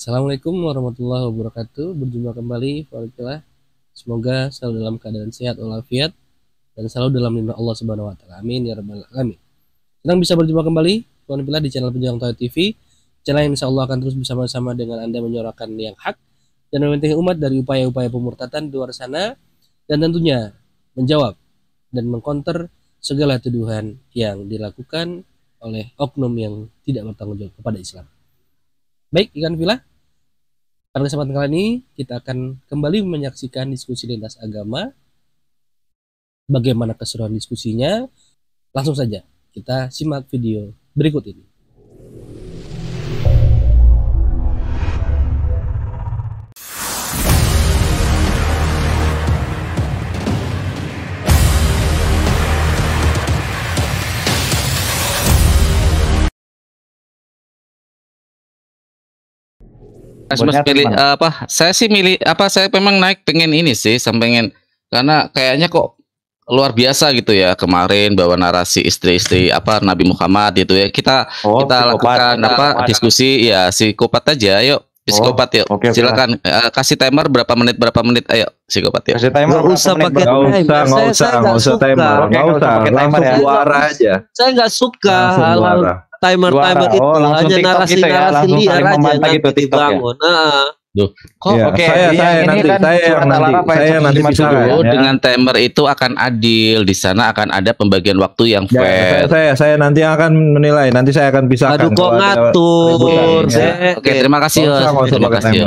Assalamualaikum warahmatullahi wabarakatuh. Berjumpa kembali Falikillah. Semoga selalu dalam keadaan sehat walafiat dan selalu dalam lindungan Allah Subhanahu wa taala. Amin ya rabbal alamin. Senang bisa berjumpa kembali Falikillah di channel Penjuang Tauhid TV. Channel yang insya Allah akan terus bersama-sama dengan Anda menyuarakan yang hak dan penting umat dari upaya-upaya pemurtatan di luar sana dan tentunya menjawab dan mengkonter segala tuduhan yang dilakukan oleh oknum yang tidak bertanggung jawab kepada Islam. Baik, ikan villa pada kesempatan kali ini kita akan kembali menyaksikan diskusi lintas agama. Bagaimana keseruan diskusinya? Langsung saja kita simak video berikut ini. Mas, mas pilih uh, eh, apa? Saya sih milih apa? Saya memang naik pengen ini sih, sampingin pengen karena kayaknya kok luar biasa gitu ya kemarin bawa narasi istri-istri apa Nabi Muhammad gitu ya kita oh, kita psikopat, lakukan apa diskusi ya si psikopat aja oh, yuk psikopat yuk okay, silakan uh, kasih timer berapa menit berapa menit ayo psikopat yuk kasih timer nggak usah pakai nggak usah nggak usah nggak usah timer nggak usah pakai timer suara aja saya nggak suka ya. hal-hal timer timer itu oh, hanya narasi gitu ya, narasi liar aja nanti gitu, ya. dibangun. Ya? Nah. Duh. Kok ya, oke okay, saya, saya nanti kan saya nanti, apa saya nanti dulu ya. dengan timer itu akan adil di sana akan ada pembagian waktu yang ya, fair. Ya, saya, saya saya nanti akan menilai nanti saya akan pisahkan. Aduh kok ngatur. Ya. Oke, terima kasih. Terima kasih.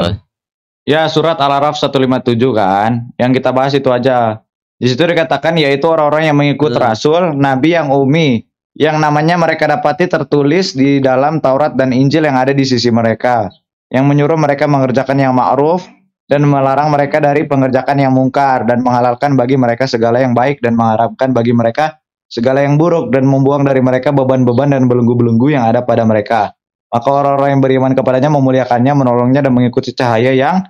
Ya, surat Al-Araf 157 kan. Yang kita bahas itu aja. Di situ dikatakan yaitu orang-orang yang mengikut hmm. Rasul, Nabi yang umi, yang namanya mereka dapati tertulis di dalam Taurat dan Injil yang ada di sisi mereka, yang menyuruh mereka mengerjakan yang ma'ruf dan melarang mereka dari pengerjakan yang mungkar dan menghalalkan bagi mereka segala yang baik dan mengharapkan bagi mereka segala yang buruk dan membuang dari mereka beban-beban dan belenggu-belenggu yang ada pada mereka. Maka orang-orang yang beriman kepadanya memuliakannya, menolongnya dan mengikuti cahaya yang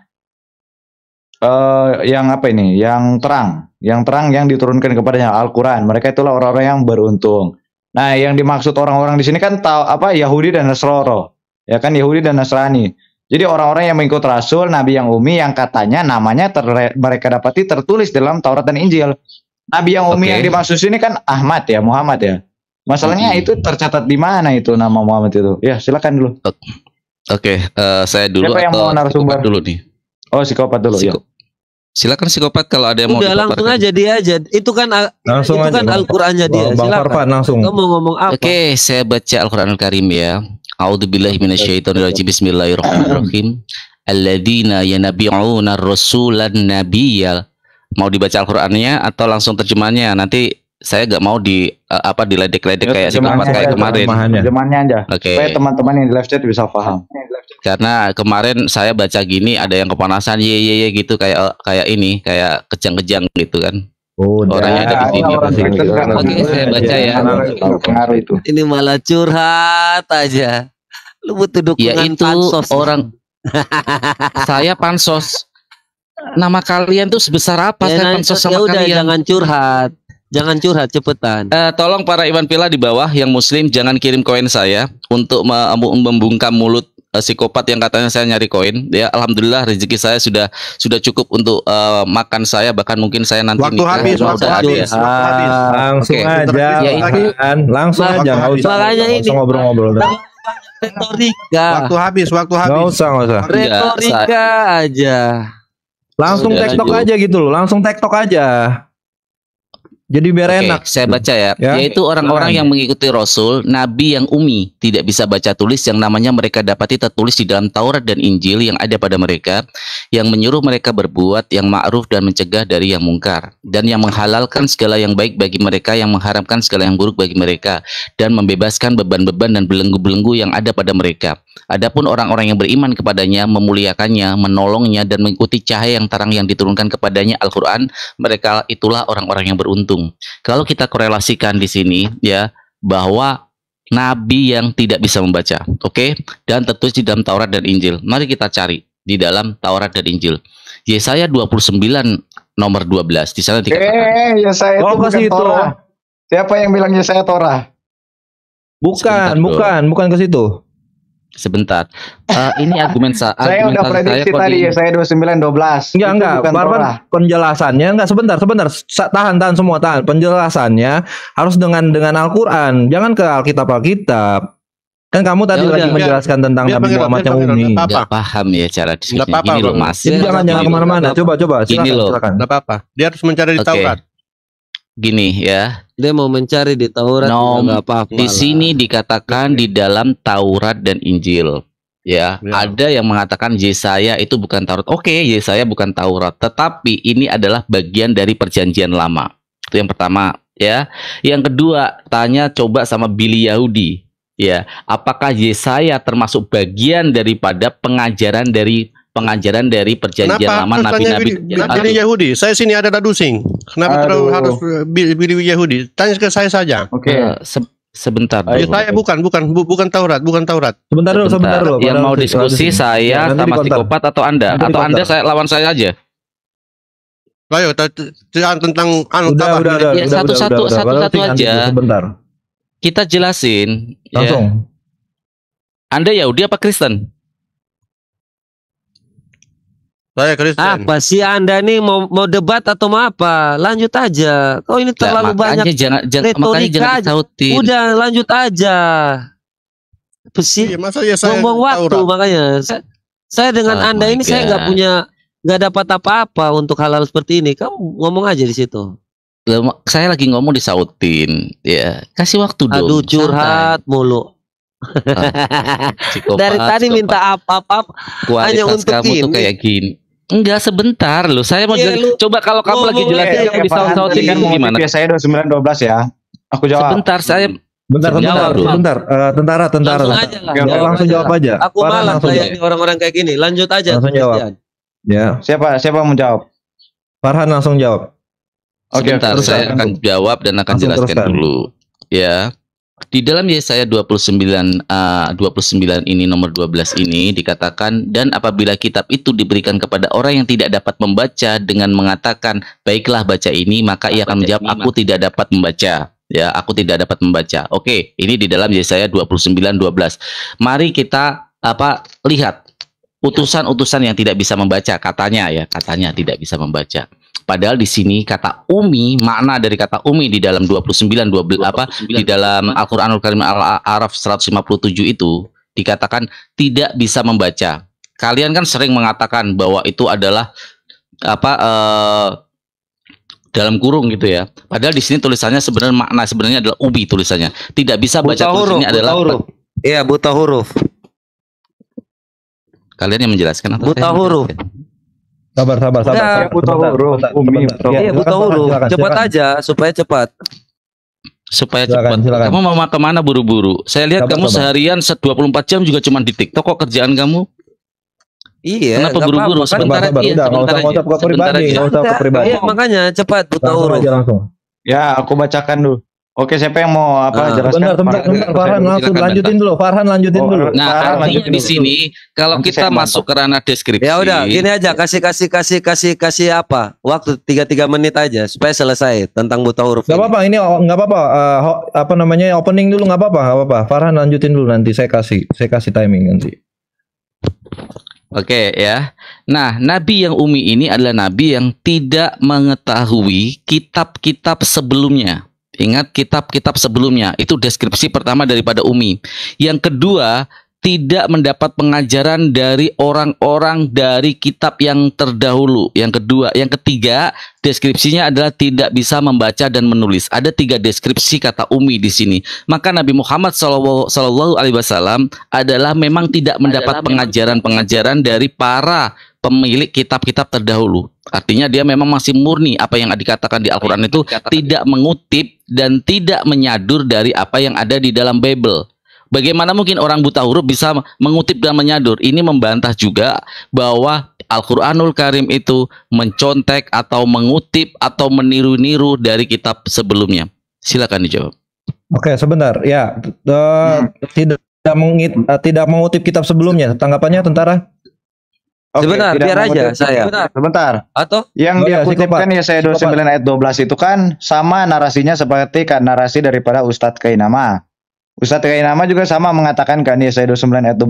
uh, yang apa ini? Yang terang, yang terang yang diturunkan kepadanya Al-Qur'an. Mereka itulah orang-orang yang beruntung. Nah, yang dimaksud orang-orang di sini kan tahu apa Yahudi dan Nasrani. Ya kan Yahudi dan Nasrani. Jadi orang-orang yang mengikut Rasul, Nabi yang Umi yang katanya namanya ter, mereka dapati tertulis dalam Taurat dan Injil. Nabi yang Umi okay. yang dimaksud ini kan Ahmad ya, Muhammad ya. Masalahnya okay. itu tercatat di mana itu nama Muhammad itu? Ya silakan dulu. Oke, okay. uh, eh, saya dulu. Siapa yang mau narasumber dulu nih? Oh psikopat dulu. Psiko, ya. Silakan psikopat kalau ada yang Udah, mau Udah langsung aja dia aja. Itu kan langsung itu aja, kan Al-Qur'annya dia. Bang Silakan. Farfan langsung. Kamu mau ngomong apa? Oke, okay, saya baca al al Karim ya. A'udzubillahi minasyaitonirrajim. Bismillahirrahmanirrahim. Alladzina yanabi'una rasulan nabiyal. Mau dibaca Al-Qur'annya atau langsung terjemahannya? Nanti saya nggak mau di uh, apa diledek-ledek kayak psikopat kayak kemarin. Terjemahannya aja. Oke. Okay. Supaya teman-teman yang di live chat bisa paham karena kemarin saya baca gini ada yang kepanasan ye ye ye gitu kayak eh, kayak ini kayak kejang-kejang gitu kan Oh, orangnya ada di sini. Oke, kan? saya baca ya. Iya, iya, iya, ini malah curhat aja. Lu butuh dukungan ya, itu pansos. Orang saya pansos. Nama kalian tuh sebesar apa? Ya, saya pansos ya sama udah, kalian. Jangan curhat. Jangan curhat cepetan. Uh, tolong para Iwan Pila di bawah yang Muslim jangan kirim koin saya untuk membungkam mulut Eh, psikopat yang katanya saya nyari koin ya alhamdulillah rezeki saya sudah sudah cukup untuk uh, makan saya bahkan mungkin saya nanti waktu nikah, habis waktu habis, habis, ah, langsung okay. aja ya, itu. langsung aja nggak usah ngobrol-ngobrol retorika waktu habis waktu habis nggak usah nggak usah iya, retorika aja langsung tektok aja gitu loh langsung tektok aja jadi biar okay, enak. Saya baca ya. ya. Yaitu orang-orang yang mengikuti Rasul, Nabi yang umi, tidak bisa baca tulis yang namanya mereka dapati tertulis di dalam Taurat dan Injil yang ada pada mereka, yang menyuruh mereka berbuat yang ma'ruf dan mencegah dari yang mungkar, dan yang menghalalkan segala yang baik bagi mereka, yang mengharamkan segala yang buruk bagi mereka, dan membebaskan beban-beban dan belenggu-belenggu yang ada pada mereka. Adapun orang-orang yang beriman kepadanya, memuliakannya, menolongnya, dan mengikuti cahaya yang terang yang diturunkan kepadanya Al-Quran, mereka itulah orang-orang yang beruntung. Kalau kita korelasikan di sini ya bahwa nabi yang tidak bisa membaca, oke? Okay? Dan tertulis di dalam Taurat dan Injil. Mari kita cari di dalam Taurat dan Injil. Yesaya 29 nomor 12 di sana dikatakan. Eh, Yesaya itu ke bukan itu. Torah. Siapa yang bilang Yesaya Torah? Bukan, bukan, bukan ke situ. Sebentar. Uh, ini argumen, saya. saya udah prediksi saya tadi ya, saya 29 12. Enggak, Itu enggak. Barban penjelasannya enggak sebentar, sebentar. tahan tahan semua tahan. Penjelasannya harus dengan dengan Al-Qur'an, jangan ke Alkitab Alkitab. Kan kamu tadi ya, lagi udah, menjelaskan ya, tentang Nabi Muhammad yang umi. Enggak paham ya cara diskusinya. Enggak apa-apa, Mas. jangan jangan kemana mana Coba coba silakan. Ini loh. Enggak apa-apa. Dia harus mencari di Taurat gini ya. Dia mau mencari di Taurat no, apa-apa. Di sini dikatakan di dalam Taurat dan Injil. Ya, ya, ada yang mengatakan Yesaya itu bukan Taurat. Oke, okay, Yesaya bukan Taurat, tetapi ini adalah bagian dari perjanjian lama. Itu yang pertama, ya. Yang kedua, tanya coba sama Billy Yahudi, ya. Apakah Yesaya termasuk bagian daripada pengajaran dari pengajaran dari perjanjian Kenapa lama nabi-nabi Nabi Yahudi. Saya sini ada dadusing. Kenapa Aduh. terlalu harus biru Yahudi? Tanya ke saya saja. Oke. Okay. Uh, eh, sebentar. Ayo, saya bukan bukan bu, bukan Taurat, bukan Taurat. Sebentar dulu, sebentar dulu. Yang mau diskusi saya ya, sama psikopat atau Anda nanti atau Anda saya lawan saya aja. Ayo tentang anu udah, udah, udah, ya, udah, satu udah, satu udah, satu udah. satu aja. Sebentar. Kita jelasin ya. langsung. Ya. Anda Yahudi apa Kristen? Saya Kristen. Apa sih Anda nih mau mau debat atau mau apa? Lanjut aja. Kau oh, ini terlalu banyak jangan, jangan, retorika. Jangan aja. Udah lanjut aja. Apa Ya, masa ya saya Ngomong waktu tahu, makanya. Saya, saya dengan oh Anda ini God. saya nggak punya nggak dapat apa-apa untuk hal-hal seperti ini. Kamu ngomong aja di situ. Saya lagi ngomong di disautin, ya kasih waktu dong. Aduh curhat Santai. mulu. Ah, psikopat, Dari tadi psikopat. minta apa-apa hanya untuk kamu ini. tuh kayak gini Enggak sebentar loh. Saya mau yeah, iya, Coba kalau kamu oh, lagi jelasin iya, yang iya, di sound sautin kan gimana? Biasanya 29 12 ya. Aku jawab. Sebentar saya hmm. Bentar, bentar, bentar, bentar. Uh, tentara, tentara. Langsung aja lah. Jawab, langsung jawab aja. Aku malah layani orang-orang kayak gini. Lanjut aja. Langsung jawab. Ya. Siapa siapa mau jawab? Farhan langsung jawab. Oke, okay, saya akan jawab dan akan jelaskan dulu. Ya. Di dalam Yesaya 29 uh, 29 ini nomor 12 ini dikatakan dan apabila kitab itu diberikan kepada orang yang tidak dapat membaca dengan mengatakan baiklah baca ini maka ia akan menjawab aku tidak dapat membaca ya aku tidak dapat membaca. Oke, ini di dalam Yesaya 29 12. Mari kita apa lihat utusan-utusan yang tidak bisa membaca katanya ya, katanya tidak bisa membaca. Padahal di sini kata umi, makna dari kata umi di dalam 29 12 29, apa di dalam Al-Qur'anul Karim Al-Araf 157 itu dikatakan tidak bisa membaca. Kalian kan sering mengatakan bahwa itu adalah apa eh dalam kurung gitu ya. Padahal di sini tulisannya sebenarnya makna sebenarnya adalah ubi tulisannya. Tidak bisa buta baca huruf, tulisannya buta adalah huruf. Iya, buta huruf. Kalian yang menjelaskan atau buta huruf. Menjelaskan? Sabar, sabar, sabar. Ya, buta huruf. Umi, Iya, buta iya, huruf. Kan cepat aja supaya cepat. Supaya silakan, cepat. Silakan. Kamu mau kemana buru-buru? Saya lihat sabar, kamu sabar. seharian 24 jam juga cuma di TikTok kok kerjaan kamu. Iya, kenapa buru-buru? Sebentar aja. sebentar enggak sebentar enggak Iya, makanya cepat buta huruf. Ya, aku bacakan dulu. Oke, siapa yang mau apa uh, jelaskan? Benar, teman Farhan langsung lanjutin dulu. Farhan lanjutin oh, dulu. Nah, Farhan di sini kalau Nanti kita masuk ke ranah deskripsi. Ya udah, gini aja kasih kasih kasih kasih kasih apa? Waktu 3 3 menit aja supaya selesai tentang buta huruf. Gak apa-apa, ini nggak apa-apa. Uh, apa namanya? opening dulu nggak apa-apa, enggak apa-apa. Farhan lanjutin dulu nanti saya kasih saya kasih timing nanti. Oke okay, ya. Nah, nabi yang umi ini adalah nabi yang tidak mengetahui kitab-kitab sebelumnya. Ingat kitab-kitab sebelumnya itu deskripsi pertama daripada Umi. Yang kedua, tidak mendapat pengajaran dari orang-orang dari kitab yang terdahulu. Yang kedua, yang ketiga, deskripsinya adalah tidak bisa membaca dan menulis. Ada tiga deskripsi kata Umi di sini. Maka Nabi Muhammad SAW adalah memang tidak mendapat pengajaran-pengajaran dari para pemilik kitab-kitab terdahulu. Artinya dia memang masih murni apa yang dikatakan di Al-Qur'an itu tidak mengutip dan tidak menyadur dari apa yang ada di dalam Bible. Bagaimana mungkin orang buta huruf bisa mengutip dan menyadur? Ini membantah juga bahwa Al-Qur'anul Karim itu mencontek atau mengutip atau meniru-niru dari kitab sebelumnya. Silakan dijawab. Oke, sebentar. Ya, uh, hmm. tidak tidak, eh, tidak mengutip kitab sebelumnya. Tanggapannya tentara? Okay, sebentar, biar aja saya. Sebentar. sebentar. Atau yang oh, dia ya, kutipkan ya saya 29 ayat 12 itu kan sama narasinya seperti kan narasi daripada Ustadz Kainama. Ustadz Kainama juga sama mengatakan kan ya saya 29 ayat 12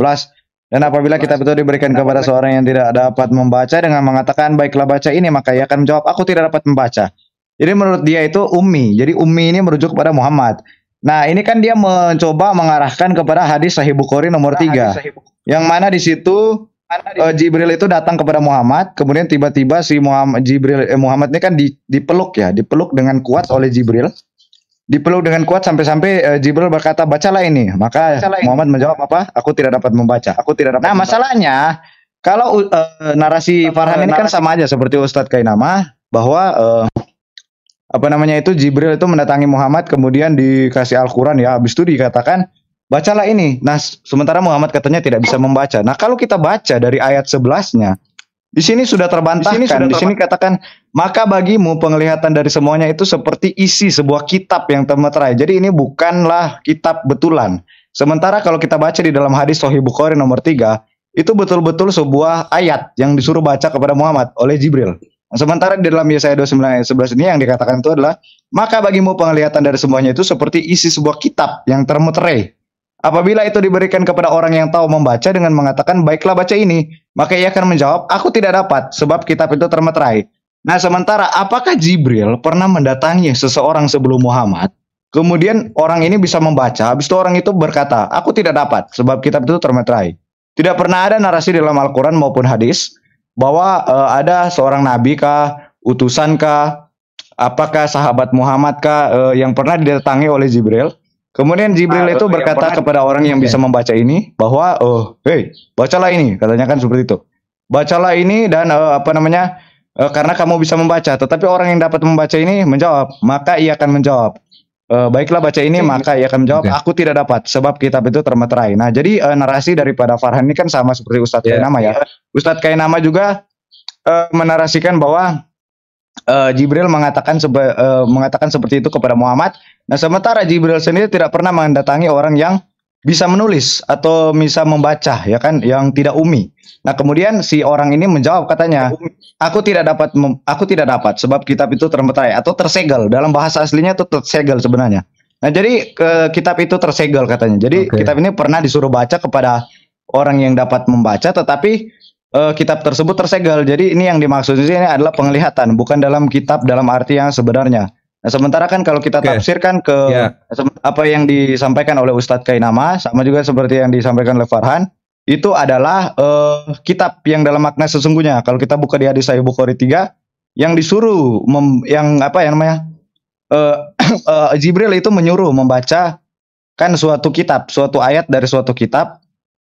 dan apabila kita betul diberikan kepada seorang yang tidak dapat membaca dengan mengatakan baiklah baca ini maka ia akan menjawab aku tidak dapat membaca. Jadi menurut dia itu ummi. Jadi ummi ini merujuk kepada Muhammad. Nah, ini kan dia mencoba mengarahkan kepada hadis Sahih Bukhari nomor 3. Nah, yang mana di situ uh, Jibril itu datang kepada Muhammad, kemudian tiba-tiba si Muhammad Jibril eh, Muhammad ini kan di, dipeluk ya, dipeluk dengan kuat oleh Jibril. Dipeluk dengan kuat sampai-sampai uh, Jibril berkata bacalah ini. Maka bacalah ini. Muhammad menjawab apa? Aku tidak dapat membaca. Aku tidak dapat. Nah, membaca. masalahnya kalau uh, narasi Farhan ini kan sama aja seperti Ustadz Kainama bahwa uh, apa namanya itu Jibril itu mendatangi Muhammad kemudian dikasih Al-Qur'an ya habis itu dikatakan bacalah ini. Nah, sementara Muhammad katanya tidak bisa membaca. Nah, kalau kita baca dari ayat 11-nya, di sini sudah terbantahkan. Di sini, di sini katakan, maka bagimu penglihatan dari semuanya itu seperti isi sebuah kitab yang termeterai. Jadi ini bukanlah kitab betulan. Sementara kalau kita baca di dalam hadis Sahih Bukhari nomor 3, itu betul-betul sebuah ayat yang disuruh baca kepada Muhammad oleh Jibril. Nah, sementara di dalam Yesaya 29 ayat 11 ini yang dikatakan itu adalah maka bagimu penglihatan dari semuanya itu seperti isi sebuah kitab yang termeterai. Apabila itu diberikan kepada orang yang tahu membaca dengan mengatakan, baiklah baca ini. Maka ia akan menjawab, aku tidak dapat sebab kitab itu termeterai. Nah sementara apakah Jibril pernah mendatangi seseorang sebelum Muhammad? Kemudian orang ini bisa membaca, habis itu orang itu berkata, aku tidak dapat sebab kitab itu termeterai. Tidak pernah ada narasi dalam Al-Quran maupun hadis bahwa e, ada seorang nabi kah, utusan kah, apakah sahabat Muhammad kah e, yang pernah didatangi oleh Jibril Kemudian Jibril nah, itu berkata pernah, kepada orang yang iya. bisa membaca ini bahwa oh, hey, bacalah ini, katanya kan seperti itu. Bacalah ini dan uh, apa namanya? Uh, karena kamu bisa membaca, tetapi orang yang dapat membaca ini menjawab, maka ia akan menjawab. Uh, baiklah baca ini okay. maka ia akan menjawab okay. aku tidak dapat sebab kitab itu termeterai. Nah, jadi uh, narasi daripada Farhan ini kan sama seperti Ustadz yeah. Kainama ya. Iya. Ustadz Kainama juga uh, menarasikan bahwa uh, Jibril mengatakan sebe uh, mengatakan seperti itu kepada Muhammad. Nah, sementara Jibril sendiri tidak pernah mendatangi orang yang bisa menulis atau bisa membaca ya kan yang tidak umi. Nah, kemudian si orang ini menjawab katanya, "Aku tidak dapat aku tidak dapat sebab kitab itu termeterai atau tersegel. Dalam bahasa aslinya itu tersegel sebenarnya." Nah, jadi ke, kitab itu tersegel katanya. Jadi okay. kitab ini pernah disuruh baca kepada orang yang dapat membaca tetapi uh, kitab tersebut tersegel, Jadi ini yang dimaksud ini adalah penglihatan, bukan dalam kitab dalam arti yang sebenarnya. Nah, sementara kan kalau kita okay. tafsirkan ke yeah. Ya. apa yang disampaikan oleh Ustadz Kainama, sama juga seperti yang disampaikan oleh Farhan, itu adalah uh, kitab yang dalam makna sesungguhnya. Kalau kita buka di hadis Sahih Bukhari 3, yang disuruh mem, yang apa ya namanya? Uh, uh, Jibril itu menyuruh membaca kan suatu kitab, suatu ayat dari suatu kitab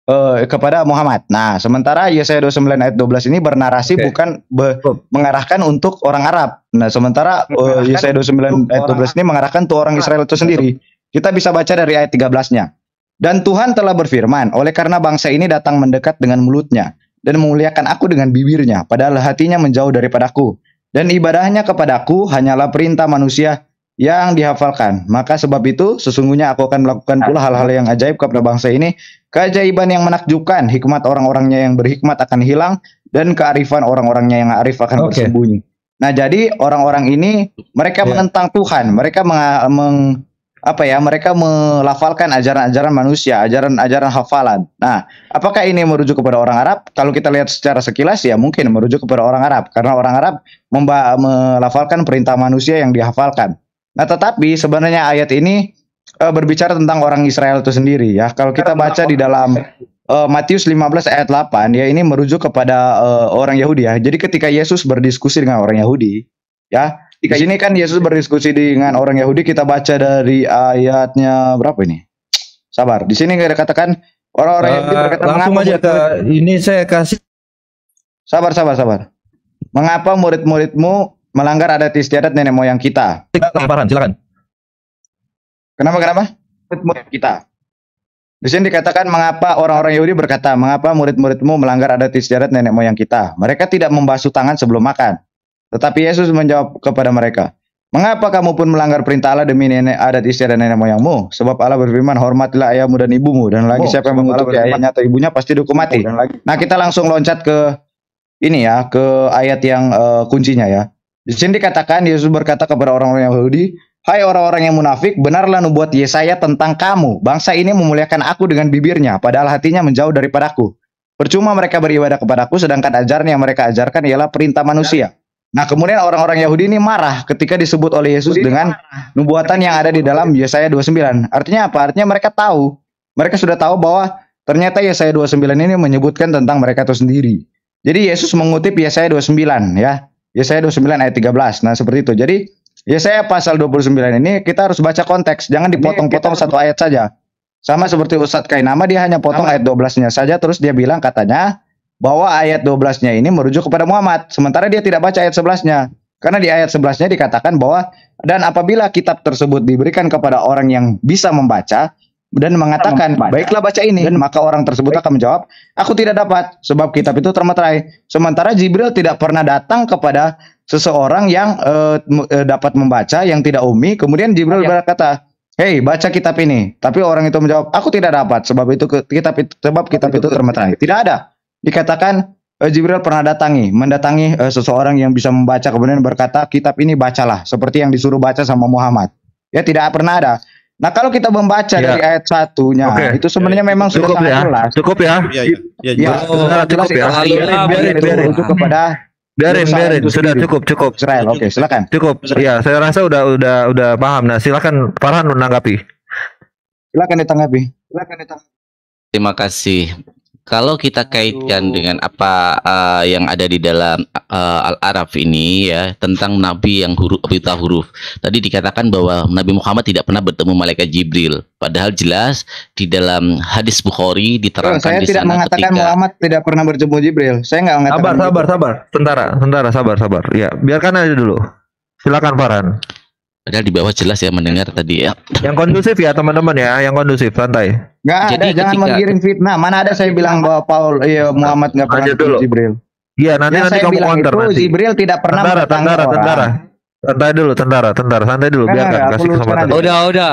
Eh, kepada Muhammad. Nah, sementara Yesaya 29 ayat 12 ini bernarasi okay. bukan be mengarahkan untuk orang Arab. Nah, sementara uh, Yesaya 29 ayat 12 ini mengarahkan tuh orang Israel itu sendiri. Kita bisa baca dari ayat 13-nya. Dan Tuhan telah berfirman, oleh karena bangsa ini datang mendekat dengan mulutnya dan memuliakan aku dengan bibirnya, padahal hatinya menjauh daripadaku. Dan ibadahnya kepadaku hanyalah perintah manusia yang dihafalkan. Maka sebab itu sesungguhnya aku akan melakukan pula hal-hal yang ajaib kepada bangsa ini. Keajaiban yang menakjubkan, hikmat orang-orangnya yang berhikmat akan hilang dan kearifan orang-orangnya yang arif akan okay. bersembunyi. Nah, jadi orang-orang ini mereka yeah. menentang Tuhan, mereka meng, meng apa ya, mereka melafalkan ajaran-ajaran manusia, ajaran-ajaran hafalan. Nah, apakah ini merujuk kepada orang Arab? Kalau kita lihat secara sekilas ya mungkin merujuk kepada orang Arab karena orang Arab melafalkan perintah manusia yang dihafalkan. Nah, tetapi sebenarnya ayat ini uh, berbicara tentang orang Israel itu sendiri ya. Kalau kita baca di dalam uh, Matius 15 ayat 8 ya ini merujuk kepada uh, orang Yahudi ya. Jadi ketika Yesus berdiskusi dengan orang Yahudi ya. Di sini kan Yesus berdiskusi dengan orang Yahudi kita baca dari ayatnya berapa ini? Sabar. Di sini nggak katakan orang-orang Yahudi berkata langsung aja ke ini saya kasih Sabar sabar sabar. Mengapa murid-muridmu melanggar adat istiadat nenek moyang kita. Kenapa? silakan. Kenapa kenapa? Kita. Di sini dikatakan mengapa orang-orang Yahudi berkata, mengapa murid-muridmu melanggar adat istiadat nenek moyang kita? Mereka tidak membasuh tangan sebelum makan. Tetapi Yesus menjawab kepada mereka, Mengapa kamu pun melanggar perintah Allah demi nenek adat istiadat nenek moyangmu? Sebab Allah berfirman, hormatilah ayahmu dan ibumu. Dan lagi oh, siapa yang mengutuki ayahnya atau ibunya pasti dihukum mati. Nah kita langsung loncat ke ini ya, ke ayat yang uh, kuncinya ya. Di sini dikatakan Yesus berkata kepada orang-orang Yahudi, "Hai orang-orang yang munafik, benarlah nubuat Yesaya tentang kamu. Bangsa ini memuliakan aku dengan bibirnya, padahal hatinya menjauh daripadaku. Percuma mereka beribadah kepadaku sedangkan ajaran yang mereka ajarkan ialah perintah manusia." Nah, kemudian orang-orang Yahudi ini marah ketika disebut oleh Yesus dengan marah. nubuatan yang ada di dalam Yesaya 29. Artinya apa? Artinya mereka tahu. Mereka sudah tahu bahwa ternyata Yesaya 29 ini menyebutkan tentang mereka itu sendiri. Jadi Yesus mengutip Yesaya 29 ya. Yesaya 29 ayat 13. Nah, seperti itu. Jadi, Yesaya pasal 29 ini kita harus baca konteks, jangan dipotong-potong satu ayat saja. Sama seperti Ustadz nama dia hanya potong Amat. ayat 12-nya saja terus dia bilang katanya bahwa ayat 12-nya ini merujuk kepada Muhammad sementara dia tidak baca ayat 11-nya. Karena di ayat 11-nya dikatakan bahwa dan apabila kitab tersebut diberikan kepada orang yang bisa membaca, dan mengatakan, "Baiklah baca ini." Dan maka orang tersebut akan menjawab, "Aku tidak dapat sebab kitab itu termeterai." Sementara Jibril tidak pernah datang kepada seseorang yang uh, dapat membaca yang tidak umi. Kemudian Jibril Ayah. berkata, "Hei, baca kitab ini." Tapi orang itu menjawab, "Aku tidak dapat sebab itu kitab itu sebab kitab itu termeterai." Tidak ada. Dikatakan uh, Jibril pernah datangi, mendatangi uh, seseorang yang bisa membaca kemudian berkata, "Kitab ini bacalah," seperti yang disuruh baca sama Muhammad. Ya tidak pernah ada. Nah kalau kita membaca ya. dari ayat satunya okay. itu sebenarnya ya, ya. memang cukup sudah sangat ya. jelas. Cukup ya. Iya, iya. Iya, ya, ya. ya, ya. Oh, cukup ya. Biarin, biarin, Itu kepada biarin, biarin. Sudah cukup, cukup. Israel, oke, silakan. Cukup. Iya, saya rasa udah, udah, udah paham. Nah, silakan Farhan menanggapi. Silakan ditanggapi. Silakan ditanggapi. Terima kasih. Kalau kita kaitkan Aduh. dengan apa uh, yang ada di dalam uh, Al-Araf ini ya tentang nabi yang huruf berita huruf. Tadi dikatakan bahwa Nabi Muhammad tidak pernah bertemu malaikat Jibril. Padahal jelas di dalam hadis Bukhari diterangkan Tuh, saya di tidak sana mengatakan ketika... Muhammad tidak pernah bertemu Jibril. Saya nggak mengatakan Sabar, sabar, sabar. Tentara, tentara, sabar, sabar. Ya, biarkan aja dulu. Silakan Farhan. Padahal di bawah jelas ya mendengar tadi ya. Yang kondusif ya teman-teman ya, yang kondusif santai. Gak Jadi ada, jangan mengirim fitnah. Mana ada saya bilang bahwa Paul, iya Muhammad nggak pernah dulu. Jibril. Iya nanti ya, nanti kamu counter nanti. Jibril tidak pernah tentara, tentara, orang. tentara, santai dulu, tentara, tentara, santai dulu, nah, biarkan kasih kesempatan. Udah, udah.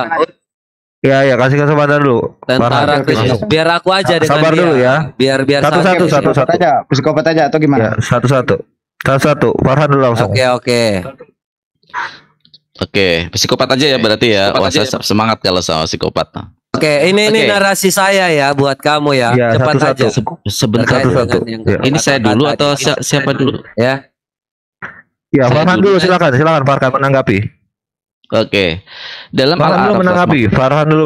Ya, ya kasih kesempatan dulu. Tentara Biar aku aja dengan Sabar dia. dulu ya. Biar biar satu satu satu satu. Aja, psikopat aja atau gimana? Ya, satu satu. Satu satu. Farhan dulu langsung. Oke, oke. Oke, okay. psikopat aja ya berarti ya. Wah, saya ya. semangat kalau sama psikopat. Oke, okay, ini okay. narasi saya ya buat kamu ya. ya Cepat satu, aja. Se sebentar satu, Ya. Iya. Ini saya dulu atau si siapa dulu? Ya. Ya, Farhan dulu silakan, silakan Farhan menanggapi. Oke. Okay. Dalam Farhan dulu menanggapi, Farhan dulu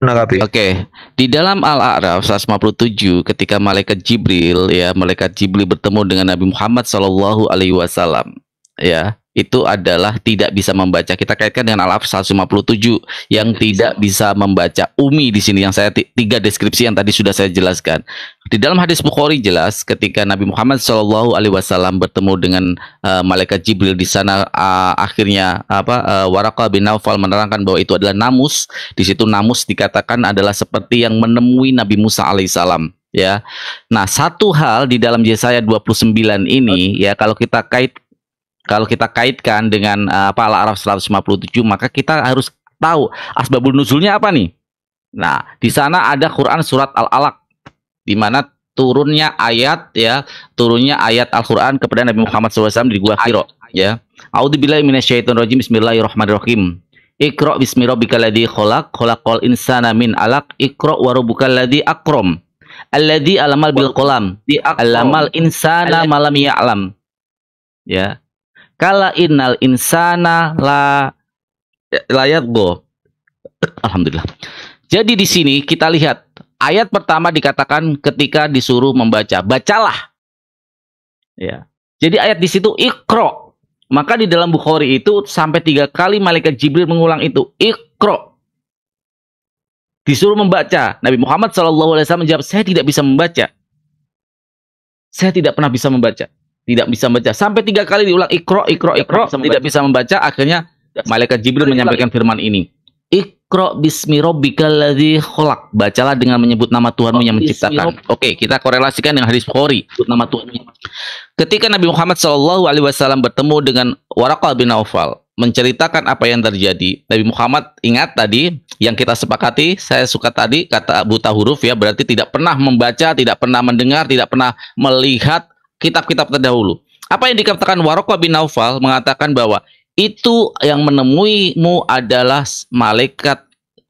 menanggapi. Oke. Okay. Di dalam Al-A'raf 157 ketika malaikat Jibril ya, malaikat Jibril bertemu dengan Nabi Muhammad sallallahu alaihi wasallam ya itu adalah tidak bisa membaca. Kita kaitkan dengan Al-A'raf 157 yang iya, tidak bisa membaca. Umi di sini yang saya tiga deskripsi yang tadi sudah saya jelaskan. Di dalam hadis Bukhari jelas ketika Nabi Muhammad Shallallahu alaihi wasallam bertemu dengan uh, malaikat Jibril di sana uh, akhirnya apa uh, Waraqah bin Naufal menerangkan bahwa itu adalah namus. Di situ namus dikatakan adalah seperti yang menemui Nabi Musa alaihissalam ya. Nah, satu hal di dalam Yesaya 29 ini ya kalau kita kait kalau kita kaitkan dengan uh, apa Al-Araf 157 maka kita harus tahu asbabun nuzulnya apa nih. Nah, di sana ada Quran surat Al-Alaq di mana turunnya ayat ya, turunnya ayat Al-Qur'an kepada Nabi Muhammad SAW di Gua Hiro ya. A'udzubillahi minasyaitonirrajim. Bismillahirrahmanirrahim. Iqra bismi rabbikal ladzi khalaq, khalaqal insana min 'alaq. Iqra wa rabbukal ladzi akram. Alladzi alamal bil qalam. Alamal insana malam ya'lam. Ya Kala innal insana la layat go. Alhamdulillah. Jadi di sini kita lihat ayat pertama dikatakan ketika disuruh membaca, bacalah. Ya. Jadi ayat di situ ikro. Maka di dalam Bukhari itu sampai tiga kali malaikat Jibril mengulang itu ikro. Disuruh membaca. Nabi Muhammad SAW menjawab, saya tidak bisa membaca. Saya tidak pernah bisa membaca tidak bisa membaca sampai tiga kali diulang ikro ikro ikro tidak, tidak bisa membaca akhirnya malaikat Jibril menyampaikan firman ini ikro bismi rabbikal kholak bacalah dengan menyebut nama Tuhanmu yang menciptakan oke kita korelasikan dengan hadis Bukhari nama Tuhan ketika Nabi Muhammad Shallallahu Alaihi Wasallam bertemu dengan Waraqah bin Aufal menceritakan apa yang terjadi Nabi Muhammad ingat tadi yang kita sepakati saya suka tadi kata buta huruf ya berarti tidak pernah membaca tidak pernah mendengar tidak pernah melihat kitab-kitab terdahulu. Apa yang dikatakan Warokwa bin Naufal mengatakan bahwa itu yang menemuimu adalah malaikat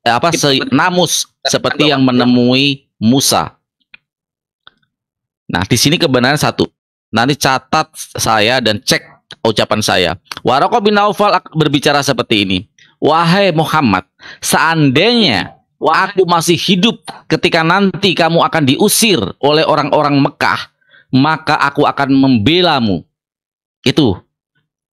eh, apa se namus seperti yang ya. menemui Musa. Nah, di sini kebenaran satu. Nanti catat saya dan cek ucapan saya. Waroko bin Naufal berbicara seperti ini. Wahai Muhammad, seandainya aku masih hidup ketika nanti kamu akan diusir oleh orang-orang Mekah, maka aku akan membelamu. Itu.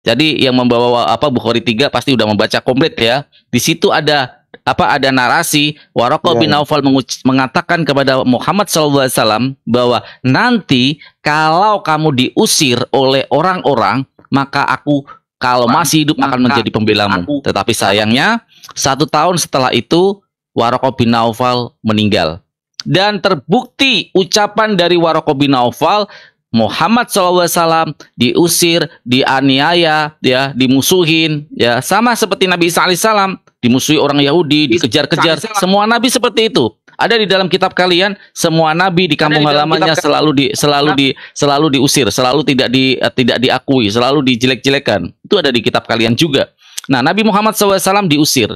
Jadi yang membawa apa Bukhari 3 pasti udah membaca komplit ya. Di situ ada apa ada narasi Waraqah bin Naufal ya. mengatakan kepada Muhammad Alaihi Wasallam bahwa nanti kalau kamu diusir oleh orang-orang maka aku kalau masih hidup akan menjadi pembelamu. Tetapi sayangnya satu tahun setelah itu Waraqah bin Naufal meninggal dan terbukti ucapan dari Waroko bin Naufal Muhammad SAW diusir, dianiaya, ya, dimusuhin, ya, sama seperti Nabi Isa alaihissalam dimusuhi orang Yahudi, dikejar-kejar. Semua nabi seperti itu. Ada di dalam kitab kalian, semua nabi di kampung halamannya selalu di selalu di selalu diusir, selalu tidak di tidak diakui, selalu dijelek-jelekan. Itu ada di kitab kalian juga. Nah, Nabi Muhammad SAW diusir.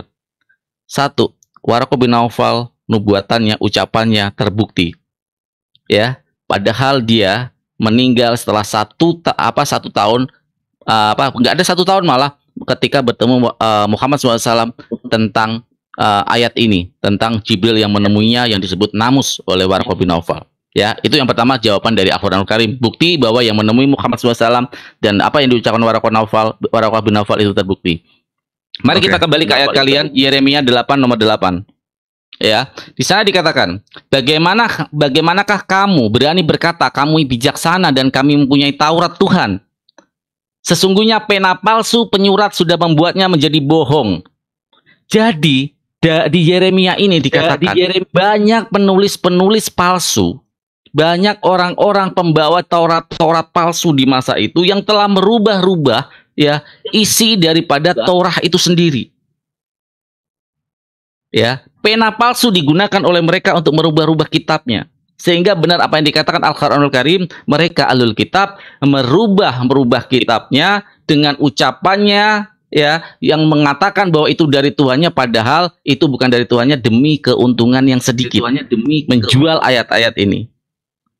Satu, Waroko nubuatannya, ucapannya terbukti. Ya, padahal dia meninggal setelah satu ta apa satu tahun uh, apa nggak ada satu tahun malah ketika bertemu uh, Muhammad SAW tentang uh, ayat ini tentang Jibril yang menemuinya yang disebut namus oleh Warqah bin Nawfal. Ya, itu yang pertama jawaban dari al Al Karim. Bukti bahwa yang menemui Muhammad SAW dan apa yang diucapkan Warqa bin Naufal itu terbukti. Mari okay. kita kembali ke ayat kalian Yeremia 8 nomor 8. Ya, di sana dikatakan, bagaimana bagaimanakah kamu berani berkata kamu bijaksana dan kami mempunyai Taurat Tuhan? Sesungguhnya pena palsu penyurat sudah membuatnya menjadi bohong. Jadi di Yeremia ini dikatakan ya, di Yeremia. banyak penulis-penulis palsu, banyak orang-orang pembawa Taurat-Taurat palsu di masa itu yang telah merubah-rubah ya isi daripada Taurat itu sendiri ya pena palsu digunakan oleh mereka untuk merubah-rubah kitabnya sehingga benar apa yang dikatakan Al-Qur'anul Karim mereka alul kitab merubah merubah kitabnya dengan ucapannya ya yang mengatakan bahwa itu dari Tuhannya padahal itu bukan dari Tuhannya demi keuntungan yang sedikit Tuhannya demi menjual ayat-ayat ini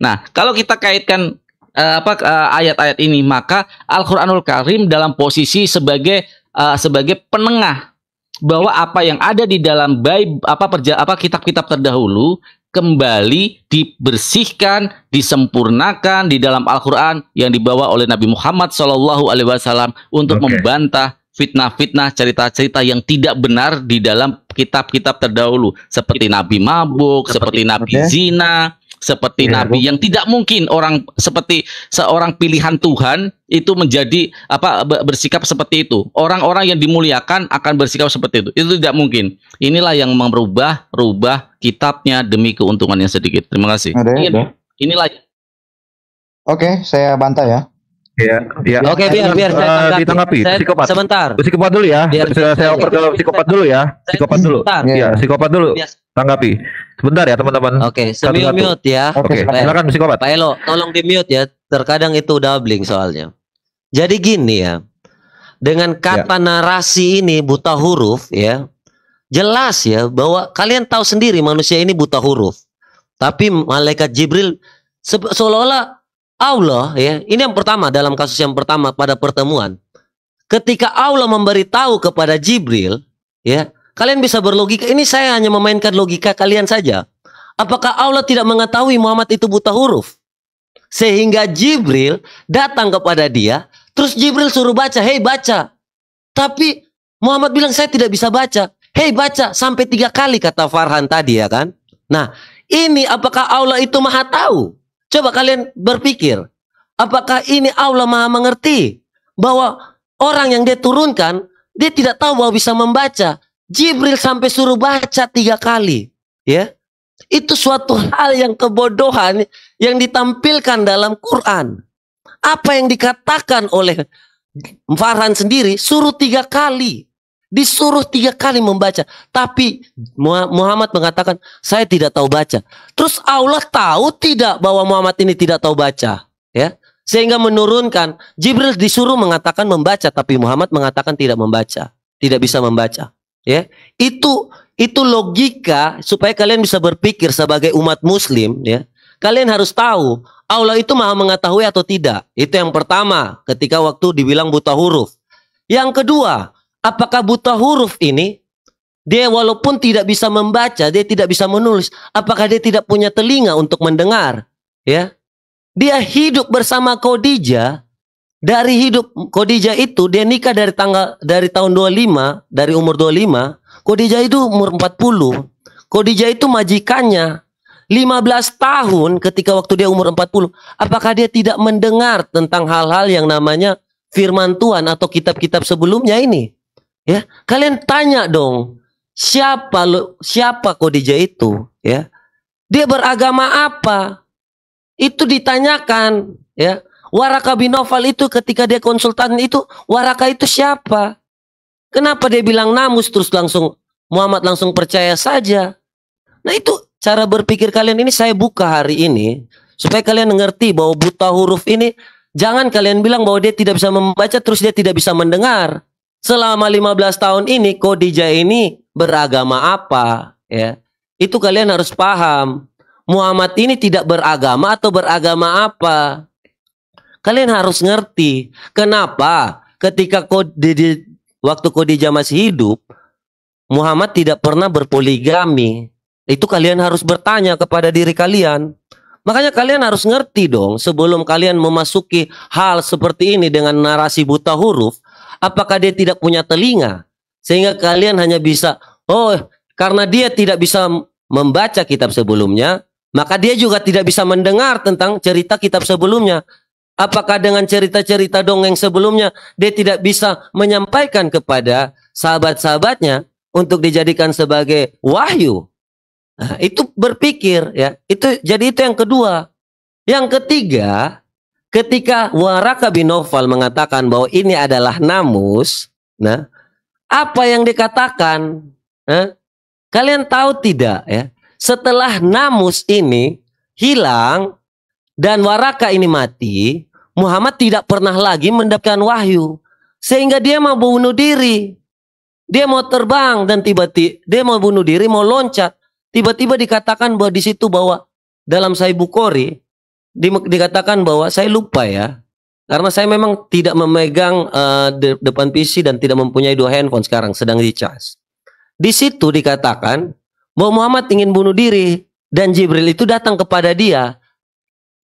nah kalau kita kaitkan uh, apa eh, ayat-ayat uh, ini maka Al-Qur'anul Karim dalam posisi sebagai uh, sebagai penengah bahwa apa yang ada di dalam baik apa perja, apa kitab-kitab terdahulu kembali dibersihkan, disempurnakan di dalam Al-Qur'an yang dibawa oleh Nabi Muhammad Shallallahu alaihi wasallam untuk okay. membantah fitnah-fitnah cerita-cerita yang tidak benar di dalam kitab-kitab terdahulu seperti nabi mabuk, seperti, seperti nabi okay. zina, seperti ya, nabi yang tidak mungkin orang seperti seorang pilihan Tuhan itu menjadi apa bersikap seperti itu. Orang-orang yang dimuliakan akan bersikap seperti itu. Itu tidak mungkin. Inilah yang merubah rubah kitabnya demi keuntungan yang sedikit. Terima kasih. Ada, ya, Ini, ada. Inilah. Oke, saya bantah ya. Ya, ya. Oke, biar biar eh, saya uh, ditanggapi. Saya, psikopat. Sebentar. Psikopat dulu ya. Biar, saya, saya oper ke psikopat dulu ya. Psikopat dulu. Iya, psikopat dulu. Biar tanggapi. Sebentar ya teman-teman. Oke, okay, semi mute ya. Oke, okay, okay. silakan psikopat. Pak Elo, tolong di mute ya. Terkadang itu doubling soalnya. Jadi gini ya. Dengan ya. kata ya. narasi ini buta huruf ya. Jelas ya bahwa kalian tahu sendiri manusia ini buta huruf. Tapi malaikat Jibril se seolah-olah Allah ya. Ini yang pertama dalam kasus yang pertama pada pertemuan. Ketika Allah memberitahu kepada Jibril ya, Kalian bisa berlogika, ini saya hanya memainkan logika kalian saja. Apakah Allah tidak mengetahui Muhammad itu buta huruf? Sehingga Jibril datang kepada dia, terus Jibril suruh baca, hei baca. Tapi Muhammad bilang saya tidak bisa baca. Hei baca sampai tiga kali kata Farhan tadi ya kan. Nah ini apakah Allah itu maha tahu? Coba kalian berpikir. Apakah ini Allah maha mengerti? Bahwa orang yang dia turunkan, dia tidak tahu bahwa bisa membaca. Jibril sampai suruh baca tiga kali. Ya, itu suatu hal yang kebodohan yang ditampilkan dalam Quran. Apa yang dikatakan oleh Farhan sendiri suruh tiga kali. Disuruh tiga kali membaca. Tapi Muhammad mengatakan, saya tidak tahu baca. Terus Allah tahu tidak bahwa Muhammad ini tidak tahu baca. ya Sehingga menurunkan, Jibril disuruh mengatakan membaca. Tapi Muhammad mengatakan tidak membaca. Tidak bisa membaca. Ya, itu itu logika supaya kalian bisa berpikir sebagai umat muslim ya. Kalian harus tahu Allah itu maha mengetahui atau tidak. Itu yang pertama ketika waktu dibilang buta huruf. Yang kedua, apakah buta huruf ini dia walaupun tidak bisa membaca, dia tidak bisa menulis, apakah dia tidak punya telinga untuk mendengar? Ya. Dia hidup bersama Khadijah dari hidup Khadijah itu dia nikah dari tanggal dari tahun 25 dari umur 25 Khadijah itu umur 40 Khadijah itu majikannya 15 tahun ketika waktu dia umur 40 apakah dia tidak mendengar tentang hal-hal yang namanya firman Tuhan atau kitab-kitab sebelumnya ini ya kalian tanya dong siapa lo, siapa Khadijah itu ya dia beragama apa itu ditanyakan ya Waraka bin Nawfal itu ketika dia konsultan itu, Waraka itu siapa? Kenapa dia bilang namus terus langsung Muhammad langsung percaya saja? Nah itu cara berpikir kalian ini saya buka hari ini supaya kalian ngerti bahwa buta huruf ini jangan kalian bilang bahwa dia tidak bisa membaca terus dia tidak bisa mendengar. Selama 15 tahun ini Kodija ini beragama apa ya? Itu kalian harus paham. Muhammad ini tidak beragama atau beragama apa? Kalian harus ngerti kenapa ketika waktu waktu Khadijah masih hidup Muhammad tidak pernah berpoligami. Itu kalian harus bertanya kepada diri kalian. Makanya kalian harus ngerti dong sebelum kalian memasuki hal seperti ini dengan narasi buta huruf, apakah dia tidak punya telinga sehingga kalian hanya bisa oh karena dia tidak bisa membaca kitab sebelumnya, maka dia juga tidak bisa mendengar tentang cerita kitab sebelumnya. Apakah dengan cerita-cerita dongeng sebelumnya dia tidak bisa menyampaikan kepada sahabat-sahabatnya untuk dijadikan sebagai wahyu? Nah, itu berpikir ya. Itu jadi itu yang kedua. Yang ketiga, ketika Waraka bin Nawfal mengatakan bahwa ini adalah namus, nah apa yang dikatakan? Nah, kalian tahu tidak ya? Setelah namus ini hilang, dan waraka ini mati, Muhammad tidak pernah lagi mendapatkan wahyu sehingga dia mau bunuh diri. Dia mau terbang dan tiba-tiba dia mau bunuh diri, mau loncat. Tiba-tiba dikatakan bahwa di situ bahwa dalam Sahih Bukhari di, dikatakan bahwa saya lupa ya. Karena saya memang tidak memegang uh, de depan PC dan tidak mempunyai dua handphone sekarang sedang dicas. Di situ dikatakan bahwa Muhammad ingin bunuh diri dan Jibril itu datang kepada dia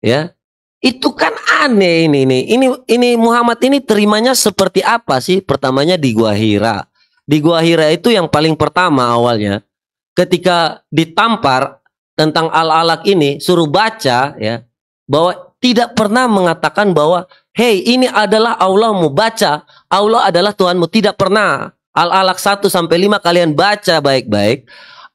ya itu kan aneh ini ini ini ini Muhammad ini terimanya seperti apa sih pertamanya di gua Hira di gua Hira itu yang paling pertama awalnya ketika ditampar tentang al alak ini suruh baca ya bahwa tidak pernah mengatakan bahwa hey ini adalah Allahmu baca Allah adalah Tuhanmu tidak pernah al alak 1 sampai 5 kalian baca baik-baik